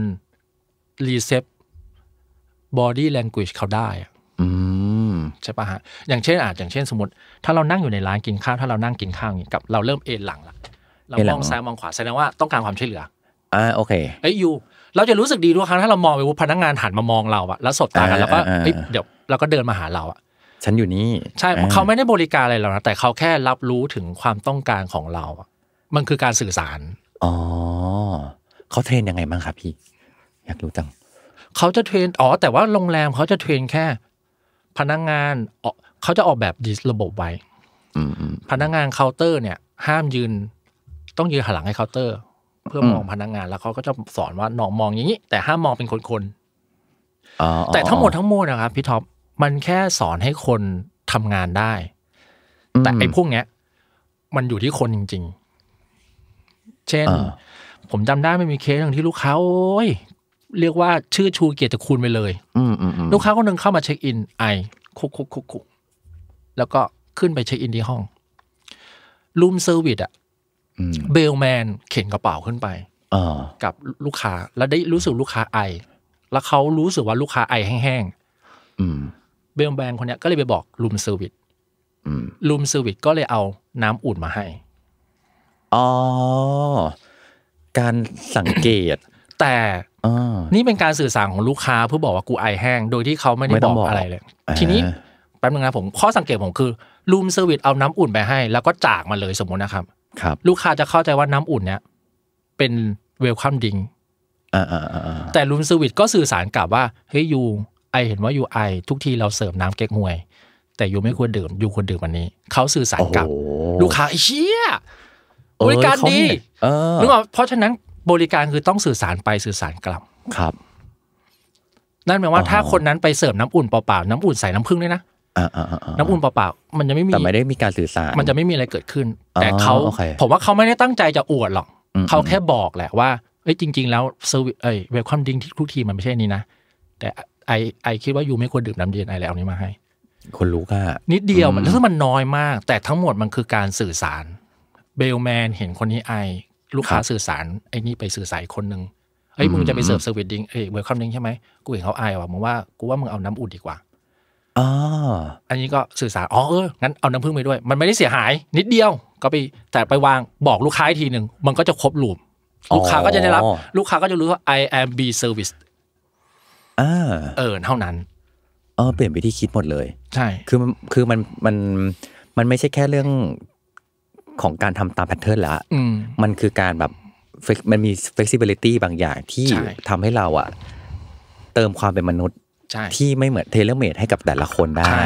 รีเซพบอดี้แลงกูชเขาได้อืมใช่ปะฮะอย่างเช่นอาจอย่างเช่นสมมติ ถ้าเรานั่งอยู่ในร้านกินข้าวถ้าเรานั่งกินข้าวอย่างนี้กับเราเริ่มเอนหลังละเรามองซ้ายมองขวาแสดงว่าต้องการความช่วยเหลืออ่าโอเคเอ้ยยูเราจะรู้สึกดีด้วยครั้งถ้าเรามองไปว่าพนักงานหันมามองเราอะแล้วสบตากันแล้วก็เดี๋ยวเราก็เดินมาหาเราอะฉันอยู่นี่ใช่เขาไม่ได้บริการอะไรเรานะแต่เขาแค่รับรู้ถึงความต้องการของเราอะมันคือการสื่อสารอ๋อเขาเทรนยังไงบ้างครับพี่ อยากรู้จังเขาจะเทรนอ๋อแต่ว่าโรงแรมเขาจะเทรนแค่พนักงานเขาจะออกแบบดิสระบบไว้พนักงานเคาน์เตอร์เนี่ย ห้ามยืน ต้องยืนหันหลังให้เคาน์เตอร์ เพื่อมองพนักงาน แล้วเขาก็จะสอนว่าน้องมองอย่างนี้แต่ห้ามมองเป็นคนๆแต่ทั้งหมดทั้งมวลนะครับพี่ท็อปมันแค่สอนให้คนทำงานได้ แต่ไอ้พวกเนี้ย มันอยู่ที่คนจริง ๆ เช่น ผมจำได้ไม่มีเคสหนึ่งที่ลูกค้าโอ้ยเรียกว่า ชื่อชูเกียรติคุณไปเลยลูกค้าคนหนึ่งเข้ามาเช็คอินไอคุกคุกคุกคุกแล้วก็ขึ้นไปเช็คอินที่ห้องรูมเซอร์วิสอะเบลแมนเข็นกระเป๋าขึ้นไปกับลูกค้า แล้วได้รู้สึกลูกค้าไอ แล้วเขารู้สึกว่าลูกค้าไอแห้งๆเบลแมนคนนี้ก็เลยไปบอกรูมเซอร์วิสรูมเซอร์วิสก็เลยเอาน้ำอุ่นมาให้อ๋อการสังเกตแต่นี่เป็นการสื่อสารของลูกค้าเพื่อบอกว่ากูไอแห้ง โดยที่เขาไม่ได้บอกอะไรเลย ทีนี้แป๊บนึงนะผมข้อสังเกตผมคือรูมเซอร์วิสเอาน้ำอุ่นไปให้ แล้วก็จากมาเลยสมมุตินะครับ ครับ ลูกค้าจะเข้าใจว่าน้ำอุ่นเนี้ยเป็นเวลคัมดิงแต่รูมเซอร์วิสก็สื่อสารกลับว่า เฮ้ยยูไอเห็นว่ายูไอ ทุกทีเราเสิร์ฟน้ำเก๊กฮวย แต่ยูไม่ควรดื่มยูควรดื่มวันนี้เขาสื่อสารกลับลูกค้าเชี่ยบริการดีนึกออกเพราะฉะนั้นบริการคือต้องสื่อสารไปสื่อสารกลับ ครับ นั่นหมายว่าถ้าคนนั้น ไปเสิร์ฟน้ำอุ่นเปล่าๆน้ำอุ่นใส่น้ำผึ้งด้วยนะน้ำอุ่นเปล่าๆมันจะไม่มี แต่ไม่ได้มีการสื่อสาร มันจะไม่มีอะไรเกิดขึ้น แต่เขาผมว่าเขาไม่ได้ตั้งใจจะอวดหรอก เขาแค่บอกแหละว่าเอ้ยจริง ๆ แล้วเซอร์วิสเอ้ยเวลคัมดิ้งที่ทุกทีมันไม่ใช่นี้นะ แต่ไอไอคิดว่ายูไม่ควรดื่มน้ำเย็นไอแล้วนี้มาให้ คนรู้ก็ นิดเดียวมันถึ่งมันน้อยมาก แต่ทั้งหมดมันคือการสื่อสาร เบลแมนเห็นคนนี้ไอลูกค้าสื่อสารไอ้นี่ไปสื่อสารคนหนึ่งเอ้ยมึงจะไปเสิร์ฟเซอร์วิสดิงเอ้ยเวลคัมดิงใช่ไหมกูเห็นเขาอายว่ะมึงว่ากูว่ามึงเอาน้ำอุ่นดีกว่าอ๋ออันนี้ก็สื่อสาร อ๋อเออ งั้นเอาน้ำพึ่งไปด้วย มันไม่ได้เสียหายนิดเดียว ก็ไปแต่ไปวางบอกลูกค้าทีหนึ่ง มันก็จะครบลูมลูกค้าก็จะได้รับ ลูกค้าก็จะรู้ว่า I am B service เออเท่านั้นเออเปลี่ยนไปที่คิดหมดเลย ใช่ คือมัน คือมัน มันมันไม่ใช่แค่เรื่องของการทำตามแพทเทิร์นแล้ว มันคือการแบบมันมีเฟคซิเบลิตี้บางอย่างที่ทำให้เราอะเติมความเป็นมนุษย์ที่ไม่เหมือนเทเลเมดให้กับแต่ละคนได้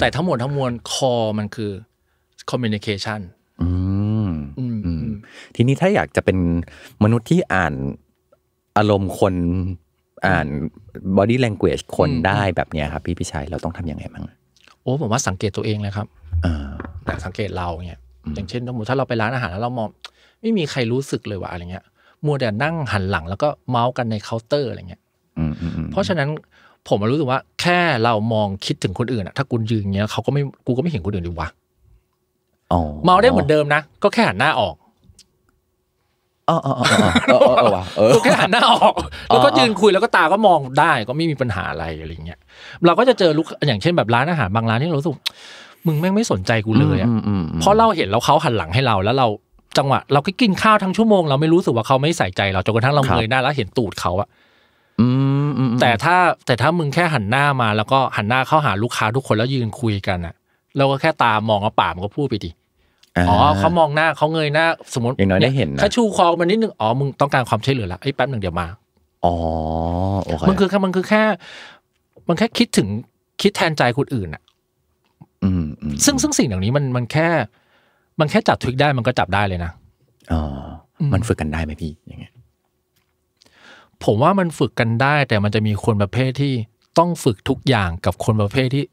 แต่ทั้งหมดทั้งมวลคอมันคือคอมมิวนิเคชันทีนี้ถ้าอยากจะเป็นมนุษย์ที่อ่านอารมณ์คนอ่านบอดี้แลงเกจคนได้แบบนี้ครับ พี่พิชัยเราต้องทำยังไงบ้าง โอ้ผมว่าสังเกตตัวเองเลยครับสังเกตเราเนี่ยอย่างเช่นสมมติถ้าเราไปร้านอาหารแล้วเรามองไม่มีใครรู้สึกเลยว่าอะไรเงี้ยมัวแต่นั่งหันหลัง แล้วก็เมาส์กันในเคาน์เตอร์อะไรเงี้ยเพราะฉะนั้นผมรู้สึกว่า แค่เรามองคิดถึงคนอื่นอะถ้ากูยืนเงี้ยเขาก็ไม่กูก็ไม่เห็นคนอื่นดีวะเมาได้เหมือนเดิมนะก็แค่หันหน้าออกเออเออเออเออก็แค่หันหน้าออกแล้วก็ยืนคุยแล้วก็ตาก็มองได้ ก็ไม่มีปัญหาอะไรอะไรเงี้ยเราก็จะเจอลูกอย่างเช่น แบบร้านอาหารบางร้านที่เราสุมึงแม่งไม่สนใจกูเลยอะเพราะเราเห็นแล้วเขาหันหลังให้เรา แล้วเราจังหวะเราก็กินข้าวทั้งชั่วโมงเราไม่รู้สึกว่าเขาไม่ใส่ใจ เราจนกระทั่งเราเงยหน้า แล้วเห็นตูดเขาอะแต่ถ้าแต่ถ้ามึงแค่หันหน้ามาแล้วก็หันหน้าเข้าหาลูกค้าทุกคนแล้วยืนคุยกันอะเราก็แค่ตามองเอาปากมันก็พูดไปดิ อ๋อเขามองหน้าเขาเงยหน้า สมมติอย่างน้อยได้เห็นนะถ้าชูคอมันนิดนึงอ๋อมึงต้องการความช่วยเหลือละไอ้แป๊บหนึ่งเดี๋ยวมา อ๋อโอเคมันคือแค่มันคือแค่ มันแค่คิดถึงคิดแทนใจคนอื่นอะซึ่งซึ่งสิ่งเหล่านี้มันมันแค่ มันแค่จับทริกได้มันก็จับได้เลยนะอ๋อมันฝึกกันได้ไหมพี่อย่างเงี้ยผมว่ามันฝึกกันได้แต่มันจะมีคนประเภทที่ต้องฝึกทุกอย่างกับคนประเภทที่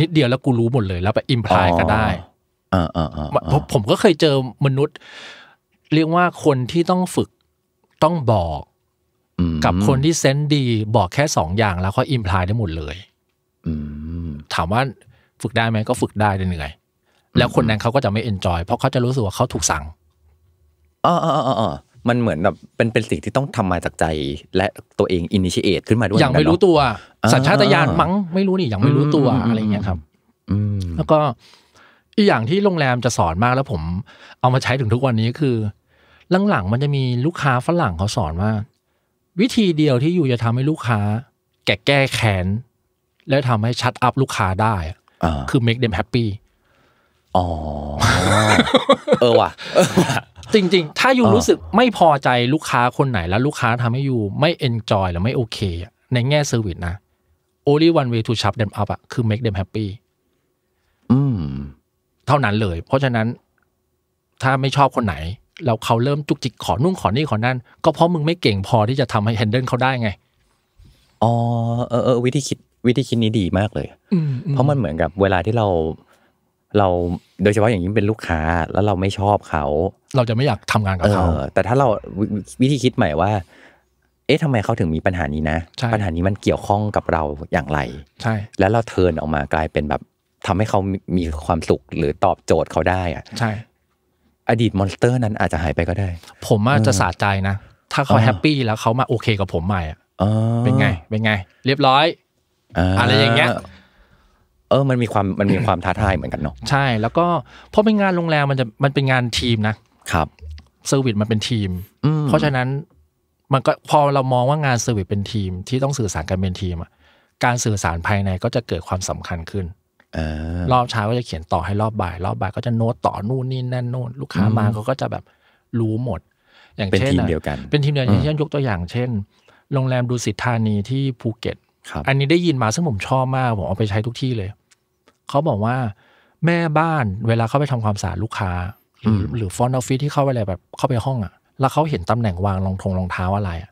นิดเดียวแล้วกูรู้หมดเลยแล้วไปอิมพลายก็ได้อออผมก็เคยเจอมนุษย์ เรียกว่าคนที่ต้องฝึกต้องบอกกับคนที่เซนดีบอกแค่สองอย่างแล้วก็อิมพลายได้หมดเลยถามว่าฝึกได้ไหม ก็ฝึกได้เหนื่อยแล้วคนนั้นเขาก็จะไม่เอนจอยเพราะเขาจะรู้สึกว่าเขาถูกสั่งอ๋ออ๋ออ๋อมันเหมือนแบบ เป็นเป็นสิ่งที่ต้องทำมาจากใจ และตัวเองอินิชิเอตขึ้นมาด้วยอย่าง ไม่รู้ตัว สัญชาตญาณมั้งไม่รู้นี่อย่างไม่รู้ตัวอะไรเงี้ยครับ อืแล้วก็อีกอย่างที่โรงแรมจะสอนมากแล้วผม เอามาใช้ถึงทุกวันนี้คือหลังๆมันจะมีลูกค้าฝรั่งเขาสอนว่า วิธีเดียวที่อยู่จะทำให้ลูกค้า แก้แก้แค้นและทำให้ชัดอัพลูกค้าได้คือ make them happy อ๋อเออว่ะจริงๆ ถ้ายูรู้สึกไม่พอใจลูกค้าคนไหน แล้วลูกค้าทำให้ยูไม่ enjoy แหรือไม่โอเค ในแง่เซอร์วิสนะ only one way to shut them up อะคือ make them happy อืม เท่านั้นเลย เพราะฉะนั้น ถ้าไม่ชอบคนไหน แล้วเขาเริ่มจุกจิกขอนุ่งขอนี่ ขอนั่น ก็เพราะมึงไม่เก่งพอที่จะทำให้ handle เขาได้ไงอ๋อเออเออวิธีคิดวิธีคิดนี้ดีมากเลย เพราะมันเหมือนกับเวลาที่เราเราโดยเฉพาะอย่างยิ่งเป็นลูกค้า แล้วเราไม่ชอบเขา เราจะไม่อยากทำงานกับเขาแต่ถ้าเราวิธีคิดใหม่ว่า เอ๊ะทำไมเขาถึงมีปัญหานี้นะ ปัญหานี้มันเกี่ยวข้องกับเราอย่างไรใช่แล้วเราเทินออกมากลายเป็นแบบ ทำให้เขามีความสุขหรือตอบโจทย์เขาได้อะใช่อดีตมอนสเตอร์นั้นอาจจะหายไปก็ได้ ผมอาจจะสะใจนะถ้าเขาแฮปปี้แล้วเขามาโอเคกับผมใหม่อ่ะเป็นไงเป็นไงเรียบร้อยอะไรอย่างเงี้ย เออมันมีความมันมีความท้าทายเหมือนกันเนาะใช่ แล้วก็พอเป็นงานโรงแรมมันจะมันเป็นงานทีมนะ ครับเซอร์วิสมันเป็นทีม เพราะฉะนั้นมันก็พอเรามองว่างานเซอร์วิสเป็นทีมที่ต้องสื่อสารกันเป็นทีมอะการสื่อสารภายในก็จะเกิดความสำคัญขึ้นรอบเช้าก็จะเขียนต่อให้รอบบ่าย รอบบ่ายก็จะโน้ตต่อนู่นนี่นั่นโน้นลูกค้ามาเขาก็จะแบบรู้หมด อย่างเช่นเป็นทีมเดียวกัน เป็นทีมเดียวกันเช่นยกตัวอย่างเช่น โรงแรมดูสิทธานีที่ภูเก็ตอันนี้ได้ยินมาซึ่งผมชอบมาก ผมเอาไปใช้ทุกที่เลย เขาบอกว่าแม่บ้านเวลาเข้าไปทำความสะอาดลูกค้า หรือฟอนต์ออฟฟิศที่เข้าไปอะไรแบบ เข้าไปห้องอ่ะ แล้วเขาเห็นตำแหน่งวางรองทงรองเท้าอะไร อ่ะ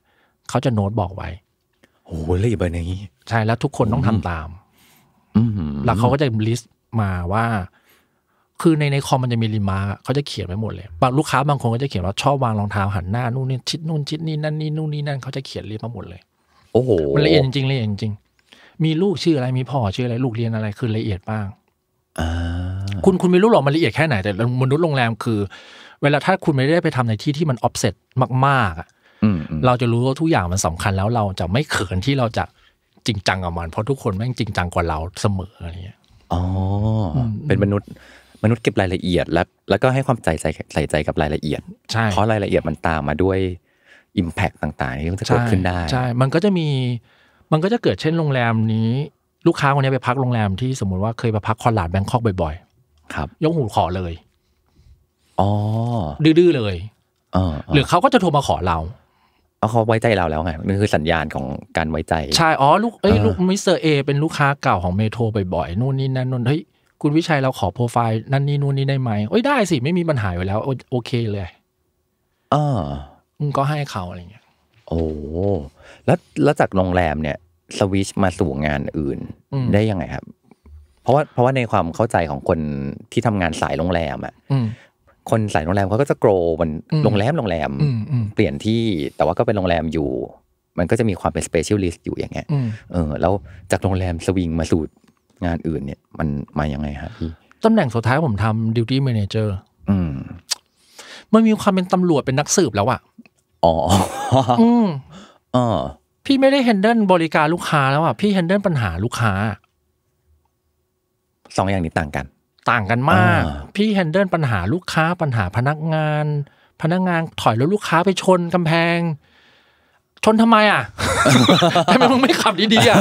เขาจะโน้ตบอกไว้โอ้โหเลยแบบนี้ใช่แล้วทุกคนต้องทำตามแล้วเขาก็จะลิสต์มาว่า คือในในคอมมันจะมีริมาเขาจะเขียนไว้หมดเลยบางลูกค้าบางคนก็จะเขียนว่าชอบวางรองเท้าหันหน้านู่นนี่ชิดนู่นชิดนี่นั่นนี่นู่นนี่นั่นเขาจะเขียนเรียบมาหมดเลยโอ้โหมันละเอียดจริงละเอียดจริง มีลูกชื่ออะไร มีพ่อชื่ออะไร ลูกเรียนอะไรคือละเอียดบ้างคุณคุณไม่รู้หรอกมันละเอียดแค่ไหน แต่มนุษย์โรงแรมคือ เวลาถ้าคุณไม่ได้ไปทำในที่ที่มันออฟเซ็ตมากๆอ่ะเราจะรู้ว่าทุกอย่างมันสำคัญแล้วเราจะไม่เขินที่เราจะจริงจังกับมัน เพราะทุกคนแม่งจริงจังกว่าเราเสมออะไรเงี้ย อ๋อ เป็นมนุษย์ มนุษย์เก็บรายละเอียดแล้วแล้วก็ให้ความใส่ใจใส่ใจกับรายละเอียดเพราะรายละเอียดมันตามมาด้วยอิมแพกต่างๆที่มันจะเกิดขึ้นได้ ใช่ มันก็จะมีมันก็จะเกิดเช่นโรงแรมนี้ ลูกค้าคนนี้ไปพักโรงแรมที่สมมติว่าเคยไปพักคอนหลาดแบงคอกบ่อยๆครับ ยกหูขอเลย อ๋อ ดื้อๆเลยหรือเขาก็จะโทรมาขอเราเขาไว้ใจเราแล้วไงนั่นคือสัญญาณของการไว้ใจใช่ อ๋อลูกเอ้ยลูกมิสเตอร์เอเป็นลูกค้าเก่าของเมโทรบ่อยๆนู่นนี่นั่นนู่นเฮ้ยคุณวิชัยเราขอโปรไฟล์นั่นนี่นู่นนี่ได้ไหมเอ้ยได้สิไม่มีปัญหาอยู่แล้วโอเคเลยอ่าก็ให้เขาอะไรเงี้ย โอ้ แล้ว แล้วจากโรงแรมเนี่ยสวิชมาสู่งานอื่นได้ยังไงครับ เพราะว่า เพราะว่าในความเข้าใจของคนที่ทำงานสายโรงแรม อ่ะคนสายโรงแรมเขาก็จะโกรมันโรงแรม โรงแรม เปลี่ยนที่ แต่ว่าก็เป็นโรงแรมอยู่ มันก็จะมีความเป็นสเปเชียลิสต์อยู่อย่างเงี้ย เออ แล้วจากโรงแรมสวิงมาสู่งานอื่น เนี่ยมันมายังไงครับพี่ตำแหน่งสุดท้ายผมทำดิวตี้แมเนเจอร์มันมีความเป็นตำรวจเป็นนักสืบแล้วอะอ๋อ อืออพี่ไม่ได้แฮนเดิลบริการลูกค้าแล้วอะพี่แฮนเดิลปัญหาลูกค้า สองอย่างนี้ต่างกัน ต่างกันมาก พี่แฮนเดิลปัญหาลูกค้า ปัญหาพนักงาน พนักงานถอยรถลูกค้าไปชนกำแพง ชนทำไมอ่ะทำไมมึงไม่ขับดีๆอ่ะ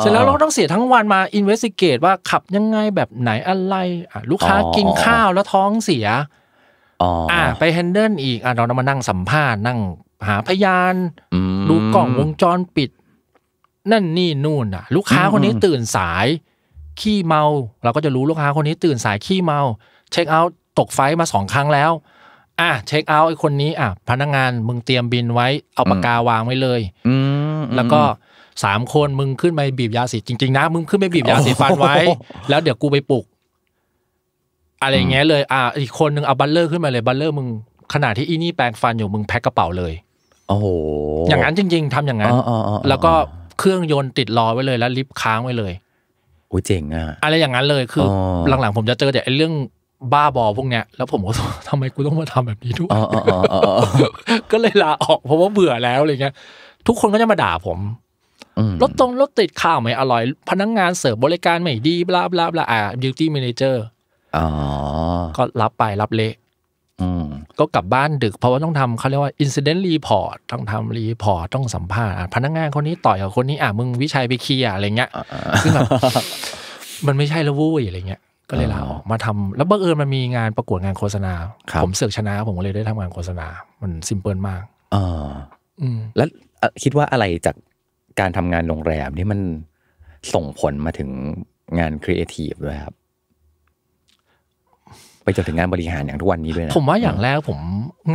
เสร็จแล้วเราต้องเสียทั้งวันมาอินเวสติเกตว่าขับยังไงแบบไหนอะไรอลูกค้ากินข้าวแล้วท้องเสียอ๋อ่าไปแฮนเดิลอีกอ่าเรามานั่งสัมภาษณ์นั่งหาพยานดูกล่องวงจรปิด นั่นนี่นู่นอ่ะ ลูกค้าคนนี้ตื่นสายขี้เมาเราก็จะรู้ลูกค้าคนนี้ตื่นสายขี้เมา เช็คเอาท์ตกไฟมาสองครั้งแล้ว อ่ะเช็คเอาท์ไอ้คนนี้อ่ะพนักงานมึงเตรียมบินไว้ เอาปากกาวางไว้เลย อืแล้วก็สามคนมึงขึ้นไปบีบยาสีจริงๆนะมึงขึ้นไปบีบยาสีฟันไว้แล้วเดี๋ยวกูไปปลุกอะไรเงี้ยเลยอ่าอีกคนนึงเอาบัลเลอร์ขึ้นมาเลยบัลเลอร์ มึงขนาดที่อีนี่แปลงฟันอยู่มึงแพ็คกระเป๋าเลยโอ้โหอย่างนั้นจริงๆทำอย่างนั้นแล้วก็เครื่องยนต์ติดรอไว้เลย แล้วลิฟต์ค้างไว้เลยโอ้เจ๋งอ่ะอะไรอย่างนั้นเลยคือหลังๆผมจะเจอแต่ไอ้เรื่องบ้าบอพวกเนี้ยแล้วผมก็ทำไมกูต้องมาทำแบบนี้ด้วยก็เลยลาออกเพราะว่าเบื่อแล้วอะไรเงี้ยทุกคนก็จะมาด่าผมรถตรงรถติดข้าวไม่อร่อย พนักงานเสิร์ฟบริการไม่ดีบลาบลาบลาอ่าบิวตี้เมนเจอร์ก็รับไปรับเละก็กลับบ้านดึก เพราะว่าต้องทำเขาเรียกว่า incident report ต้องทำรีพอร์ตต้องสัมภาษณ์ พนักงานคนนี้ต่อยกับคนนี้ อ่ะมึงวิชัยไปเคลียอะไรเงี้ย ซึ่งแบบมันไม่ใช่ละวุ้ยอะไรเงี้ย ก็เลยลาออกมาทำแล้วบังเอิญมันมีงานประกวดงานโฆษณาผมเสือกชนะผมก็เลยได้ทำงานโฆษณามันซิมเพิลมากออ อืม แล้วคิดว่าอะไรจากการทำงานโรงแรมนี่มันส่งผลมาถึงงานครีเอทีฟด้วยครับไปจนถึงงานบริหารอย่างทุกวันนี้ด้วยนะ ผมว่าอย่างแรกผม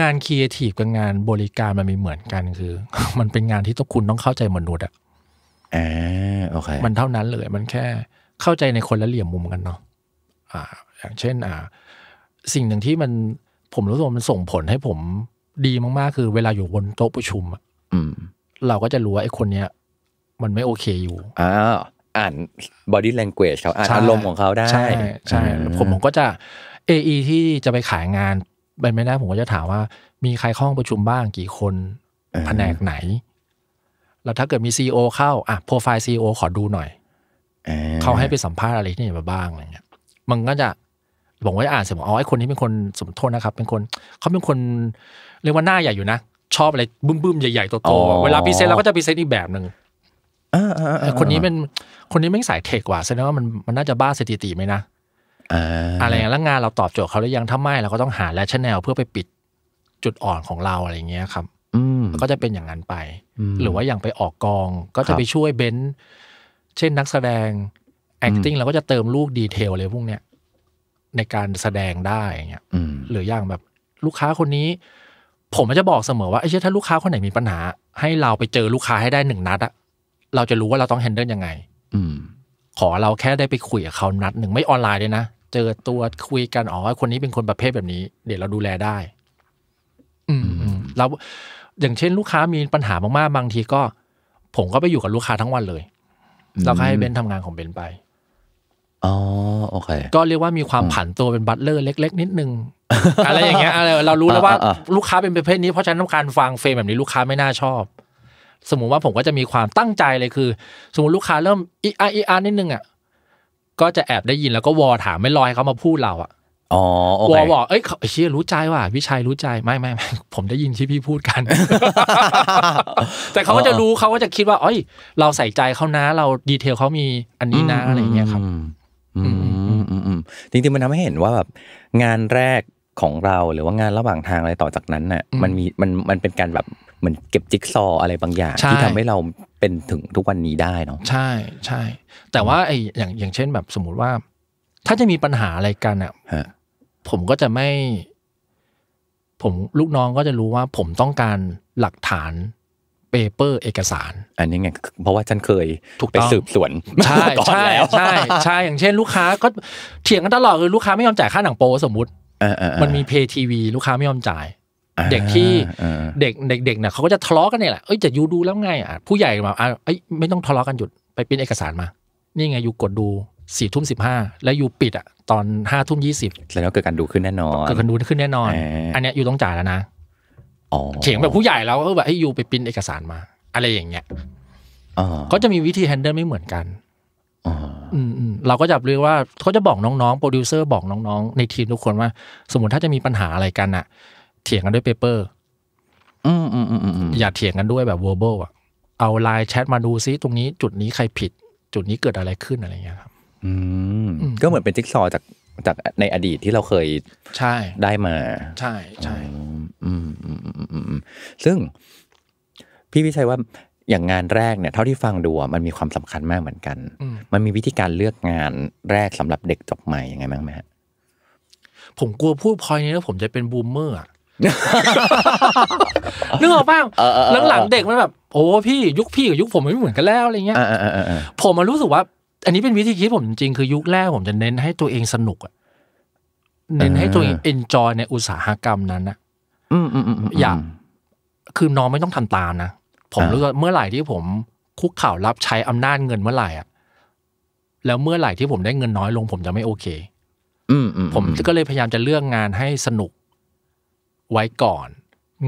งานครีเอทีฟกับงานบริการมันมีเหมือนกันคือ มันเป็นงานที่ต้องคุณต้องเข้าใจมนุษย์อ่ะออโอเค มันเท่านั้นเลย มันแค่เข้าใจในคนละเหลี่ยมมุมกันเนาะอ่าอย่างเช่น อ่า สิ่งหนึ่งที่มันผมรู้สึกมันส่งผลให้ผมดีมาก ๆ คือเวลาอยู่บนโต๊ะประชุมอ่ะเราก็จะรู้ว่าไอ้คนเนี้ยมันไม่โอเคอยู่อ่าอ่านบอดี้เลงเก g e เขาอ่านอารมณ์ของเขาได้ใช่ ใช่ ผมผมก็จะเอไอที่จะไปขายงาน เป็นไม่ได้ผมก็จะถามว่ามีใครข้องประชุมบ้างกี่คนแผนกไหน แล้วถ้าเกิดมีซีอเข้าอ่ะโปรไฟล์ซีอขอดูหน่อยเขาให้ไปสัมภาษณ์อะไรที่ไหนมาบ้างอะไรเงี้ยมันก็จะผมก็จะอ่านเสร็จบอกอ๋อไอคนนี้เป็นคนสมโทษนะครับ เป็นคนเขาเป็นคนเรียกว่าหน้าใหญ่อยู่นะ ชอบอะไรบึ้มๆใหญ่ๆโตๆเวลาพิเศษเราก็จะพิเศษอีกแบบหนึ่งคนนี้เป็นคนนี้ไม่สายเทคกว่าแสดงว่ามันมันน่าจะบ้าสถิติไหมนะอะไรอย่างแล้วงานเราตอบโจทย์เขาหรือยังถ้าไม่เราก็ต้องหาแลชแนลเพื่อไปปิดจุดอ่อนของเราอะไรเงี้ยครับก็จะเป็นอย่างนั้นไป หรือว่าอย่างไปออกกองก็จะไปช่วยเบนซ์เช่นนักแสดง acting เราก็จะเติมลูกดีเทลเลยพวกเนี้ยในการแสดงได้เงี้ยหรืออย่างแบบลูกค้าคนนี้ ผมจะบอกเสมอว่าไอ้เช่นถ้าลูกค้าคนไหนมีปัญหา ให้เราไปเจอลูกค้าให้ได้หนึ่งนัดอะเราจะรู้ว่าเราต้องแฮนเดิลยังไงขอเราแค่ได้ไปคุยกับเขานัดหนึ่งไม่ออนไลน์เลยนะเจอตัวคุยกันอ๋อคนนี้เป็นคนประเภทแบบนี้ เดี๋ยวเราดูแลได้ อืมเราอย่างเช่น ลูกค้ามีปัญหามาก ๆ บางทีก็ ผมก็ไปอยู่กับลูกค้าทั้งวันเลยเราก็ให้เบนทำงานของเบนไปอ๋อโอเค ก็เรียกว่ามีความผันตัวเป็นบัตเลอร์เล็ก ๆ นิดนึงอะไรอย่างเงี้ยอะไรเรารู้แล้วว่าลูกค้าเป็นประเภทนี้ เพราะฉะนั้นต้องการฟังเฟรมแบบนี้ ลูกค้าไม่น่าชอบสมมุติว่าผมก็จะมีความตั้งใจเลยคือสมมติลูกค้าเริ่มอีอาร์อีอาร์นิดนึงอ่ะก็จะแอบได้ยินแล้วก็วอถามไม่ลอยเขามาพูดเราอะอ๋อวอบอกเอ้ยเชี่ยรู้ใจว่ะวิชัยรู้ใจไม่ไม่ไม่ผมได้ยินที่พี่พูดกัน แต่เขาก็จะรู้เขาก็จะคิดว่าอ้ยเราใส่ใจเขานะเราดีเทลเขามีอันนี้นะอะไรเงี้ยครับจริงๆมันทำให้เห็นว่าแบบ งานแรกของเราหรือว่างานระหว่างทางอะไรต่อจากนั้นน่ะมันมีมันมันเป็นการแบบเหมือนเก็บจิ๊กซออะไรบางอย่างที่ทำให้เราเป็นถึงทุกวันนี้ได้เนาะใช่ใช่ แต่ว่าไอ้อย่างอย่างเช่นแบบสมมุติว่าถ้าจะมีปัญหาอะไรกันอ่ะผมก็จะไม่ ผมลูกน้องก็จะรู้ว่าผมต้องการหลักฐานเปเปอร์ เอกสาร อันนี้ไง เพราะว่าฉันเคยถูกไปสืบสวนใช่ใช่ใช่ใช่ อย่างเช่น ลูกค้าก็เถียงกันตลอดคือลูกค้าไม่ยอมจ่ายค่าหนังโปสมมติมันมีเพย์ทีวี ลูกค้าไม่ยอมจ่าย เด็กที่เด็กเด็กเด็กเนี่ยเขาก็จะทะเลาะกันเนี่ยแหละ เอ้ยจะยูดูแล้วไงอ่ะผู้ใหญ่มาเอ้ยไม่ต้องทะเลาะกันหยุดไปเป็นเอกสารมา นี่ไงยูกดดูสี่ทุ่มสิบห้าแล้วยูปิดอ่ะ ตอนห้าทุ่มยี่สิบแล้วเกิดการดูขึ้นแน่นอนเกิดการดูขึ้นแน่นอน อันเนี้ยยูต้องจ่ายแล้วนะเฉียงแบบผู้ใหญ่แล้วก็แบบให้ยูไปปิ้นเอกสารมา อะไรอย่างเงี้ยก็จะมีวิธีแฮนเดิลไม่เหมือนกันออืืมมเราก็จะเรียกว่าเขาจะบอกน้อง ๆ โปรดิวเซอร์บอกน้องๆ ในทีมทุกคนว่า สมมติถ้าจะมีปัญหาอะไรกันอะเถียงกันด้วยเปเปอร์ อืืืมมมอออย่าเถียงกันด้วยแบบ verbal อะเอาไลน์แชทมาดูซิ ตรงนี้จุดนี้ใครผิด จุดนี้เกิดอะไรขึ้นอะไรเงี้ยครับ อืม ก็เหมือนเป็นจิ๊กซอจากจากในอดีตที่เราเคยใช่ได้มา ใช่ใช่ออออืืืืมมมมซึ่ง พี่พิชัยว่าอย่างงานแรกเนี่ยเท่าที่ฟังดูมันมีความสำคัญมากเหมือนกัน มันมีวิธีการเลือกงานแรกสำหรับเด็กจบใหม่ยังไงบ้างไหมฮะผมกลัวพูดพอยนี้แล้วผมจะเป็นบูมเมอร์นึกออกป่างหลังๆเด็กมันแบบโอ้พี่ ยุคพี่กับยุคผมไม่เหมือนกันแล้วอะไรเงี้ยผมมารู้สึกว่า อันนี้เป็นวิธีคิดผมจริงคือ ยุคแรก ผมจะเน้นให้ตัวเองสนุกอะเน้นให้ตัวเองเอนจอยในอุตสาหกรรมนั้นนะอย่าคือน้องไม่ต้องทำตามนะผมรู้ว่าเมื่อไหร่ที่ผมคุกเข่ารับใช้อำนาจเงินเมื่อไหร่อ่ะแล้วเมื่อไหร่ที่ผมได้เงินน้อยลง ผมจะไม่โอเค อืผมก็เลยพยายามจะเลือกงานให้สนุก ไว้ก่อน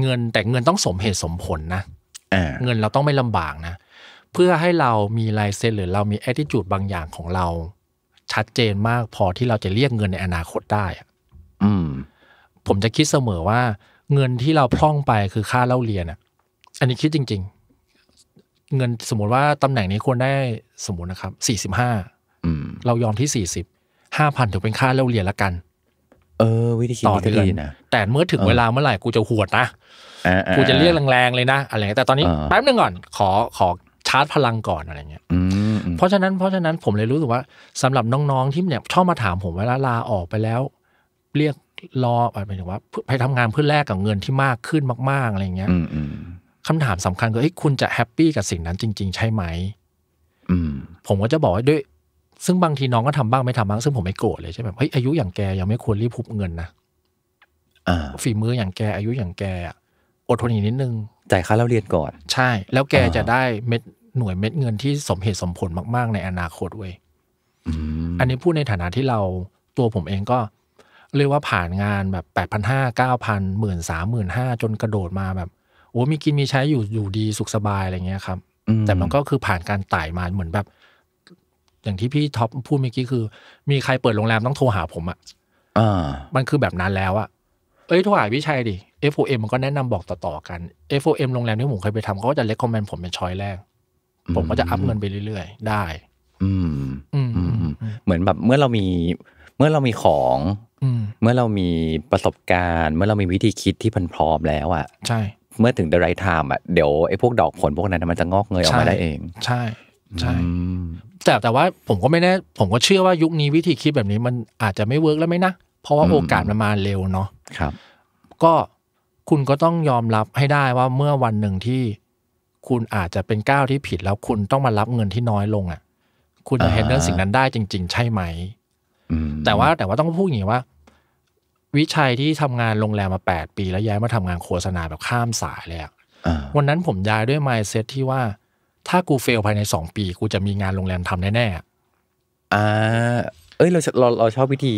เงินแต่เงินต้องสมเหตุสมผลนะเงินเราต้องไม่ลำบากนะเพื่อให้เรามีลายเซ็นหรือเรามีแอดดิจูดบางอย่างของเรา ชัดเจนมาก พอที่เราจะเรียกเงินในอนาคตได้อืมผมจะคิดเสมอว่า เงินที่เราพร่องไปคือค่าเล่าเรียนอะอันนี้คิดจริง ๆ เงินสมมติว่าตำแหน่งนี้ควรได้สมมตินะครับสี่สิบห้าเรายอมที่สี่สิบห้าพันถือเป็นค่าเล่าเรียนละกัน เออ วิธีคิดต่อเดือนนะแต่เมื่อถึงเวลาเมื่อไหร่กูจะหวดนะกูจะเรียกแรงๆเลยนะอะไรแต่ตอนนี้แป๊บนึงก่อน ขอขอชาร์จพลังก่อนอะไรเงี้ยเพราะฉะนั้นเพราะฉะนั้นผมเลยรู้สึกว่าสำหรับน้องๆที่เนี่ยชอบมาถามผมเวลาลาออกไปแล้ว เรียกรอหมายถึงว่าไปทำงานเพื่อแลกกับเงินที่มากขึ้นมาก ๆอะไรเงี้ยคำถามสำคัญคือคุณจะแฮปปี้กับสิ่งนั้นจริง ๆใช่ไหมผมก็จะบอกว่าด้วย ซึ่งบางทีน้องก็ทำบ้างไม่ทำบ้างซึ่งผมไม่โกรธเลยใช่ไหมเฮ้ย อายุอย่างแก ยังไม่ควรรีบพุบเงินนะฝีมืออย่างแกอายุอย่างแก อดทนอีกนิดนึงจ่ายค่าเล่าเรียนก่อน ใช่ แล้วแกจะได้เม็ดหน่วยเม็ดเงินที่สมเหตุสมผลมากๆในอนาคตเว้ยอันนี้พูดในฐานะที่เราตัวผมเองก็เรียกว่าผ่านงานแบบแปดพันห้าเก้าพันหมื่นสามหมื่นห้าจนกระโดดมาแบบโอ้มีกินมีใช้อยู่อยู่ดีสุขสบาย อะไรเงี้ยครับ แต่มันก็คือผ่านการไต่มาเหมือนแบบ อย่างที่พี่ท็อปพูดเมื่อกี้คือ มีใครเปิดโรงแรมต้องโทรหาผมอ่ะมันคือแบบนั้นแล้วอ่ะ เอ้ยโทรหาพี่ชัยดิ FOM มันก็แนะนำบอกต่อ ๆ กัน FOM โรงแรมที่ผมเคยไปทำเขาก็จะเลคคอมเมนต์ผมเป็นชอยแรกผมก็จะอัพเงินไปเรื่อยๆ ได้ อืมอืมเหมือนแบบเมื่อเรามีเมื่อเรามีของเมื่อเรามีประสบการณ์ เมื่อเรามีวิธีคิดที่พันพร้อมแล้วอ่ะ ใช่เมื่อถึงเดรไ i g ์ t t อ่ะเดี๋ยวไอ้พวกดอกผลพวกนั้นมันจะงอกเงยออกมาได้เอง ใช่ ใช่แต่แต่ว่าผมก็ไม่แน่ผมก็เชื่อว่ายุคนี้วิธีคิดแบบนี้มันอาจจะไม่เวิร์กแล้วไหมนะเพราะว่าโอกาสมันมาเร็วเนาะครับ ก็คุณก็ต้องยอมรับให้ได้ว่าเมื่อวันหนึ่งที่คุณอาจจะเป็นก้าวที่ผิดแล้วคุณต้องมารับเงินที่น้อยลงอ่ะคุณจะเห็นเรื่องสิ่งนั้นได้จริง ๆ ใช่ไหมแต่ว่าแต่ว่าต้องพูดอย่างนี้ว่าวิชัยที่ทำงานโรงแรมมา 8 ปี แล้วย้ายมาทำงานโฆษณาแบบข้ามสายเลยอะวันนั้นผมย้ายด้วยไมซ์เซ็ตที่ว่าถ้ากูเฟลภายใน 2 ปี กูจะมีงานโรงแรมทำแน่ๆอ่าเอ้ยเราเราเราชอบวิธี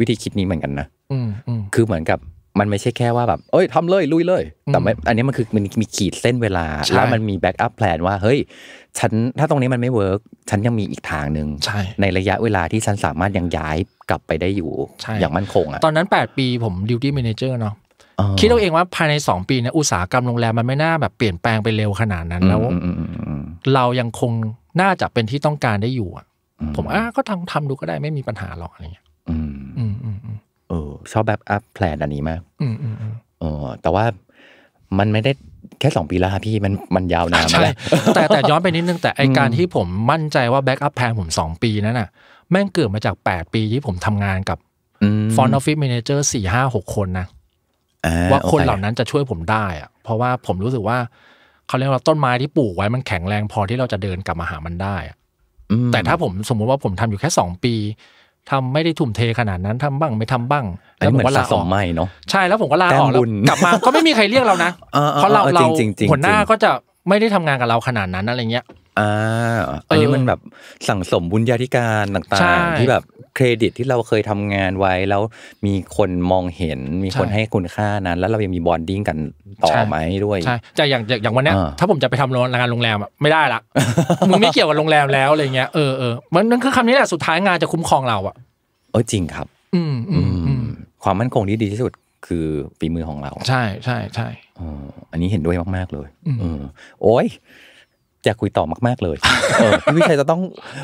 วิธีคิดนี้เหมือนกันนะ อืมคือเหมือนกับมันไม่ใช่แค่ว่าแบบ เอ้ย ทำาเลย ลุย เลย แต่ไม่อันนี้มันคือมันมีขีดเส้นเวลา แล้วมันมีแบ็กอัพแผนว่า เฮ้ย ฉัน ถ้าตรงนี้มันไม่เวิร์ก ฉันยังมีอีกทางหนึ่งใในระยะเวลาที่ฉันสามารถยังย้ายกลับไปได้อยู่ อย่างมั่นคงอะตอนนั้น 8 ปีผมดิวตี้แมเนเจอร์เนาะ คิดเอาเองว่าภายใน 2 ปีเนี่ยอุตสาหกรรมโรงแรมมันไม่น่าแบบเปลี่ยนแปลงไปเร็วขนาดนั้นแล้ว เรายังคงน่าจะเป็นที่ต้องการได้อยู่อ่ะผมอ่ะก็ทำทำดูก็ได้ไม่มีปัญหาหรอกอะไรเงี้ยอืมชอบแบบอัพแพลนอันนี้มากเออแต่ว่ามันไม่ได้แค่สองปีละพี่มันมันยาวนานมาแล้วแต่แต่ย้อนไปนิดนึงแต่ไอการที่ผมมั่นใจว่าแบ็กอัพแพนผมสองปีนั่นน่ะแม่งเกิดมาจากแปดปีที่ผมทำงานกับฟอนต์ออฟฟิศมีเนเจอร์สี่ห้าหกคนนะว่าคนเหล่านั้นจะช่วยผมได้อะเพราะว่าผมรู้สึกว่า เขาเรียกว่าต้นไม้ที่ปลูกไว้มันแข็งแรงพอที่เราจะเดินกลับมาหามันได้แต่ถ้าผมสมมุติว่าผมทำอยู่แค่สองปีทำไม่ได้ทุ่มเทขนาดนั้นทำบ้างไม่ทำบ้างแล้วผมก็ลาออกไม่เนาะใช่แล้วผมก็ลาออกแล้วกลับมาก็ไม่มีใครเรียกเรานะ เพราะเราเราหัวหน้าก็จะไม่ได้ทำงานกับเราขนาดนั้นอะไรเงี้ยอ่าอันนี้มันแบบสั่งสมบุญญาธิการต่างๆ ที่แบบเครดิตที่เราเคยทำงานไว้แล้ว มีคนมองเห็น มีคนให้คุณค่านั้นแล้วเรายังมีบอนดิ้งกันต่อไหมด้วยใช่จะอย่างอย่างวันนี้ถ้าผมจะไปทำงานโรงแรมไม่ได้ละมึงไม่เกี่ยวกับโรงแรมแล้วอะไรเงี้ยเออเออมันนั่นคือคำนี้แหละสุดท้ายงานจะคุ้มครองเราอ่ะ เออจริงครับ อืมอืมความมั่นคงที่ดีที่สุดคือฝีมือของเรา ใช่ใช่ใช่อันนี้เห็นด้วยมากๆ เลยเออโอ้ยอยากคุยต่อมากๆเลย พี่วิชัยจะต้อง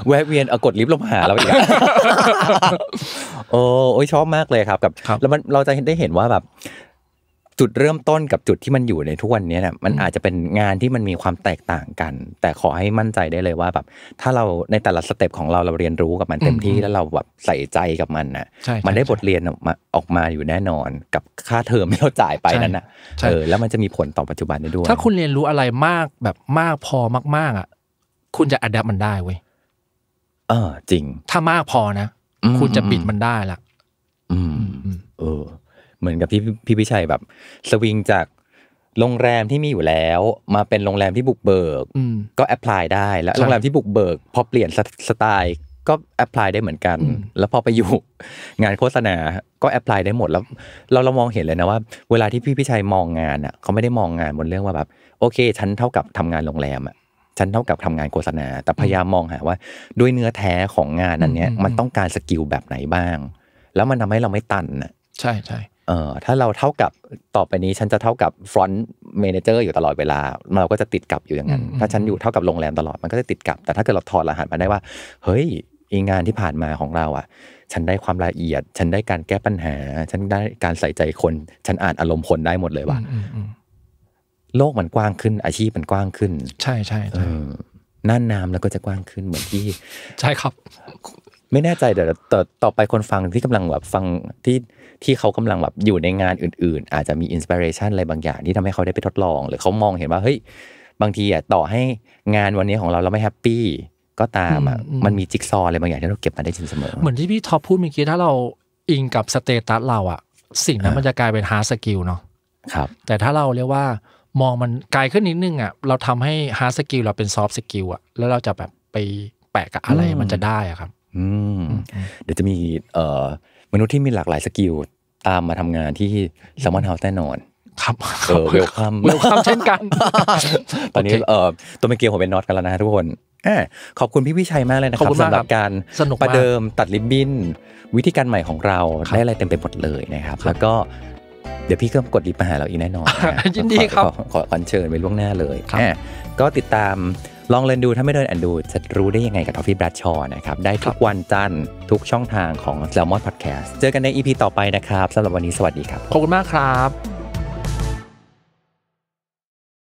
แวะเวียนเอากดลิฟต์ลงมาหาเราอีกโอ้ยชอบมากเลยครับกับแล้วมันเราจะได้เห็นว่าแบบจุดเริ่มต้นกับจุดที่มันอยู่ในทุกวันนี้เนี่ยมันอาจจะเป็นงานที่มันมีความแตกต่างกัน แต่ขอให้มั่นใจได้เลยว่า แบบ ถ้าเราในแต่ละสเต็ปของเราเราเรียนรู้กับมันเต็มที่แล้วเราแบบใส่ใจกับมันนะมันได้บทเรียนออกมาออกมาอยู่แน่นอนกับค่าเทอมที่เราจ่ายไปนั้นนะเออแล้วมันจะมีผลต่อปัจจุบันได้ด้วย ถ้าคุณเรียนรู้อะไรมากแบบมากพอมากๆอ่ะคุณจะอัดแอมันได้เว้ยเออจริง ถ้ามากพอนะคุณจะปิดมันได้ละอืม เออเหมือนกับที่พี่พิชัยแบบสวิงจากโรงแรมที่มีอยู่แล้วมาเป็นโรงแรมที่บุกเบิกก็แอพพลายได้แล้วโรงแรมที่บุกเบิก พอเปลี่ยนสไตล์ก็แอพพลายได้เหมือนกัน แล้วพอไปอยู่งานโฆษณาก็แอพพลายได้หมด แล้วเราเรามองเห็นเลยนะว่าเวลาที่พี่พิชัยมองงานอ่ะ เขาไม่ได้มองงานบนเรื่องว่าแบบโอเคฉันเท่ากับทำงานโรงแรมอ่ะ ฉันเท่ากับทำงานโฆษณา แต่พยายามมองหาว่า ด้วยเนื้อแท้ของงานนั้นเนี้ย มันต้องการสกิลแบบไหนบ้าง แล้วมันทำให้เราไม่ตันอ่ะ ใช่ใช่เอ่อถ้าเราเท่ากับต่อไปนี้ฉันจะเท่ากับฟรอนต์เมนเจอร์อยู่ตลอดเวลาเราก็จะติดกับอยู่อย่างนั้นถ้าฉันอยู่เท่ากับโรงแรมตลอดมันก็จะติดกับ แต่ถ้าเกิดเราถอดรหัสมาได้ว่า เฮ้ยอีงานที่ผ่านมาของเราอ่ะ ฉันได้ความละเอียด ฉันได้การแก้ปัญหา ฉันได้การใส่ใจคน ฉันอ่านอารมณ์คนได้หมดเลยว่ะโลกมันกว้างขึ้น อาชีพมันกว้างขึ้น ใช่ใช่ใชน่านนามแล้วก็จะกว้างขึ้นเหมือนที่ ใช่ครับ ไม่แน่ใจเดี๋ยวต่อต่อไปคนฟังที่กำลังแบบฟังที่ที่เขากำลังแบบอยู่ในงานอื่นๆ อาจจะมีอินสปิเรชันอะไรบางอย่างที่ทำให้เขาได้ไปทดลอง หรือเขามองเห็นว่า เฮ้ย บางทีอ่ะต่อให้งานวันนี้ของเราเราไม่แฮปปี้ก็ตามอ่ะมันมีจิ๊กซออะไรบางอย่าง ที่เราเก็บมาได้จริงเสมอ เหมือนที่พี่ท็อปพูดเมื่อกี้ถ้าเราอิงกับสเตตัสเราอ่ะ สิ่งนั้นมันจะกลายเป็นฮาร์ดสกิลเนาะครับ แต่ถ้าเราเรียกว่า มองมันไกลขึ้นนิดนึงอ่ะเราทำให้ฮาร์ดสกิลเราเป็นซอฟต์สกิลอ่ะแล้วเราจะแบบไปแปะกับอะไรมันจะได้อ่ะครับ อืมเดี๋ยวจะมีเอ่อมนุษย์ที่มีหลากหลายสกิลตามมาทำงานที่สมอนเฮาส์แน่นอน ครับเออเวลคัมเวลคัมเช่นกัน ตอนนี้เออตัวเมเกียผมเป็นน็อตกันแล้วนะทุกคน ขอบคุณพี่วิชัยมากเลยนะครับสำหรับการประเดิมตัดริบบิ้นวิธีการใหม่ของเรา ได้อะไรเต็มไปหมดเลยนะครับ แล้วก็ เดี๋ยวพี่ก็กดลิบมาหาเราอีกแน่นอนยินดีครับขอขอเชิญไปล่วงหน้าเลยก็ติดตามลองเล่นดูถ้าไม่เดินอ่านดู จะรู้ได้ยังไงกับทอฟฟี่แบรดชอนะครับได้ทุกวันจันทร์ทุกช่องทางของ s ซลมอนพอดแคสต์เจอกันใน EP ต่อไปนะครับสำหรับวันนี้สวัสดีครับ ขอบคุณมากครับ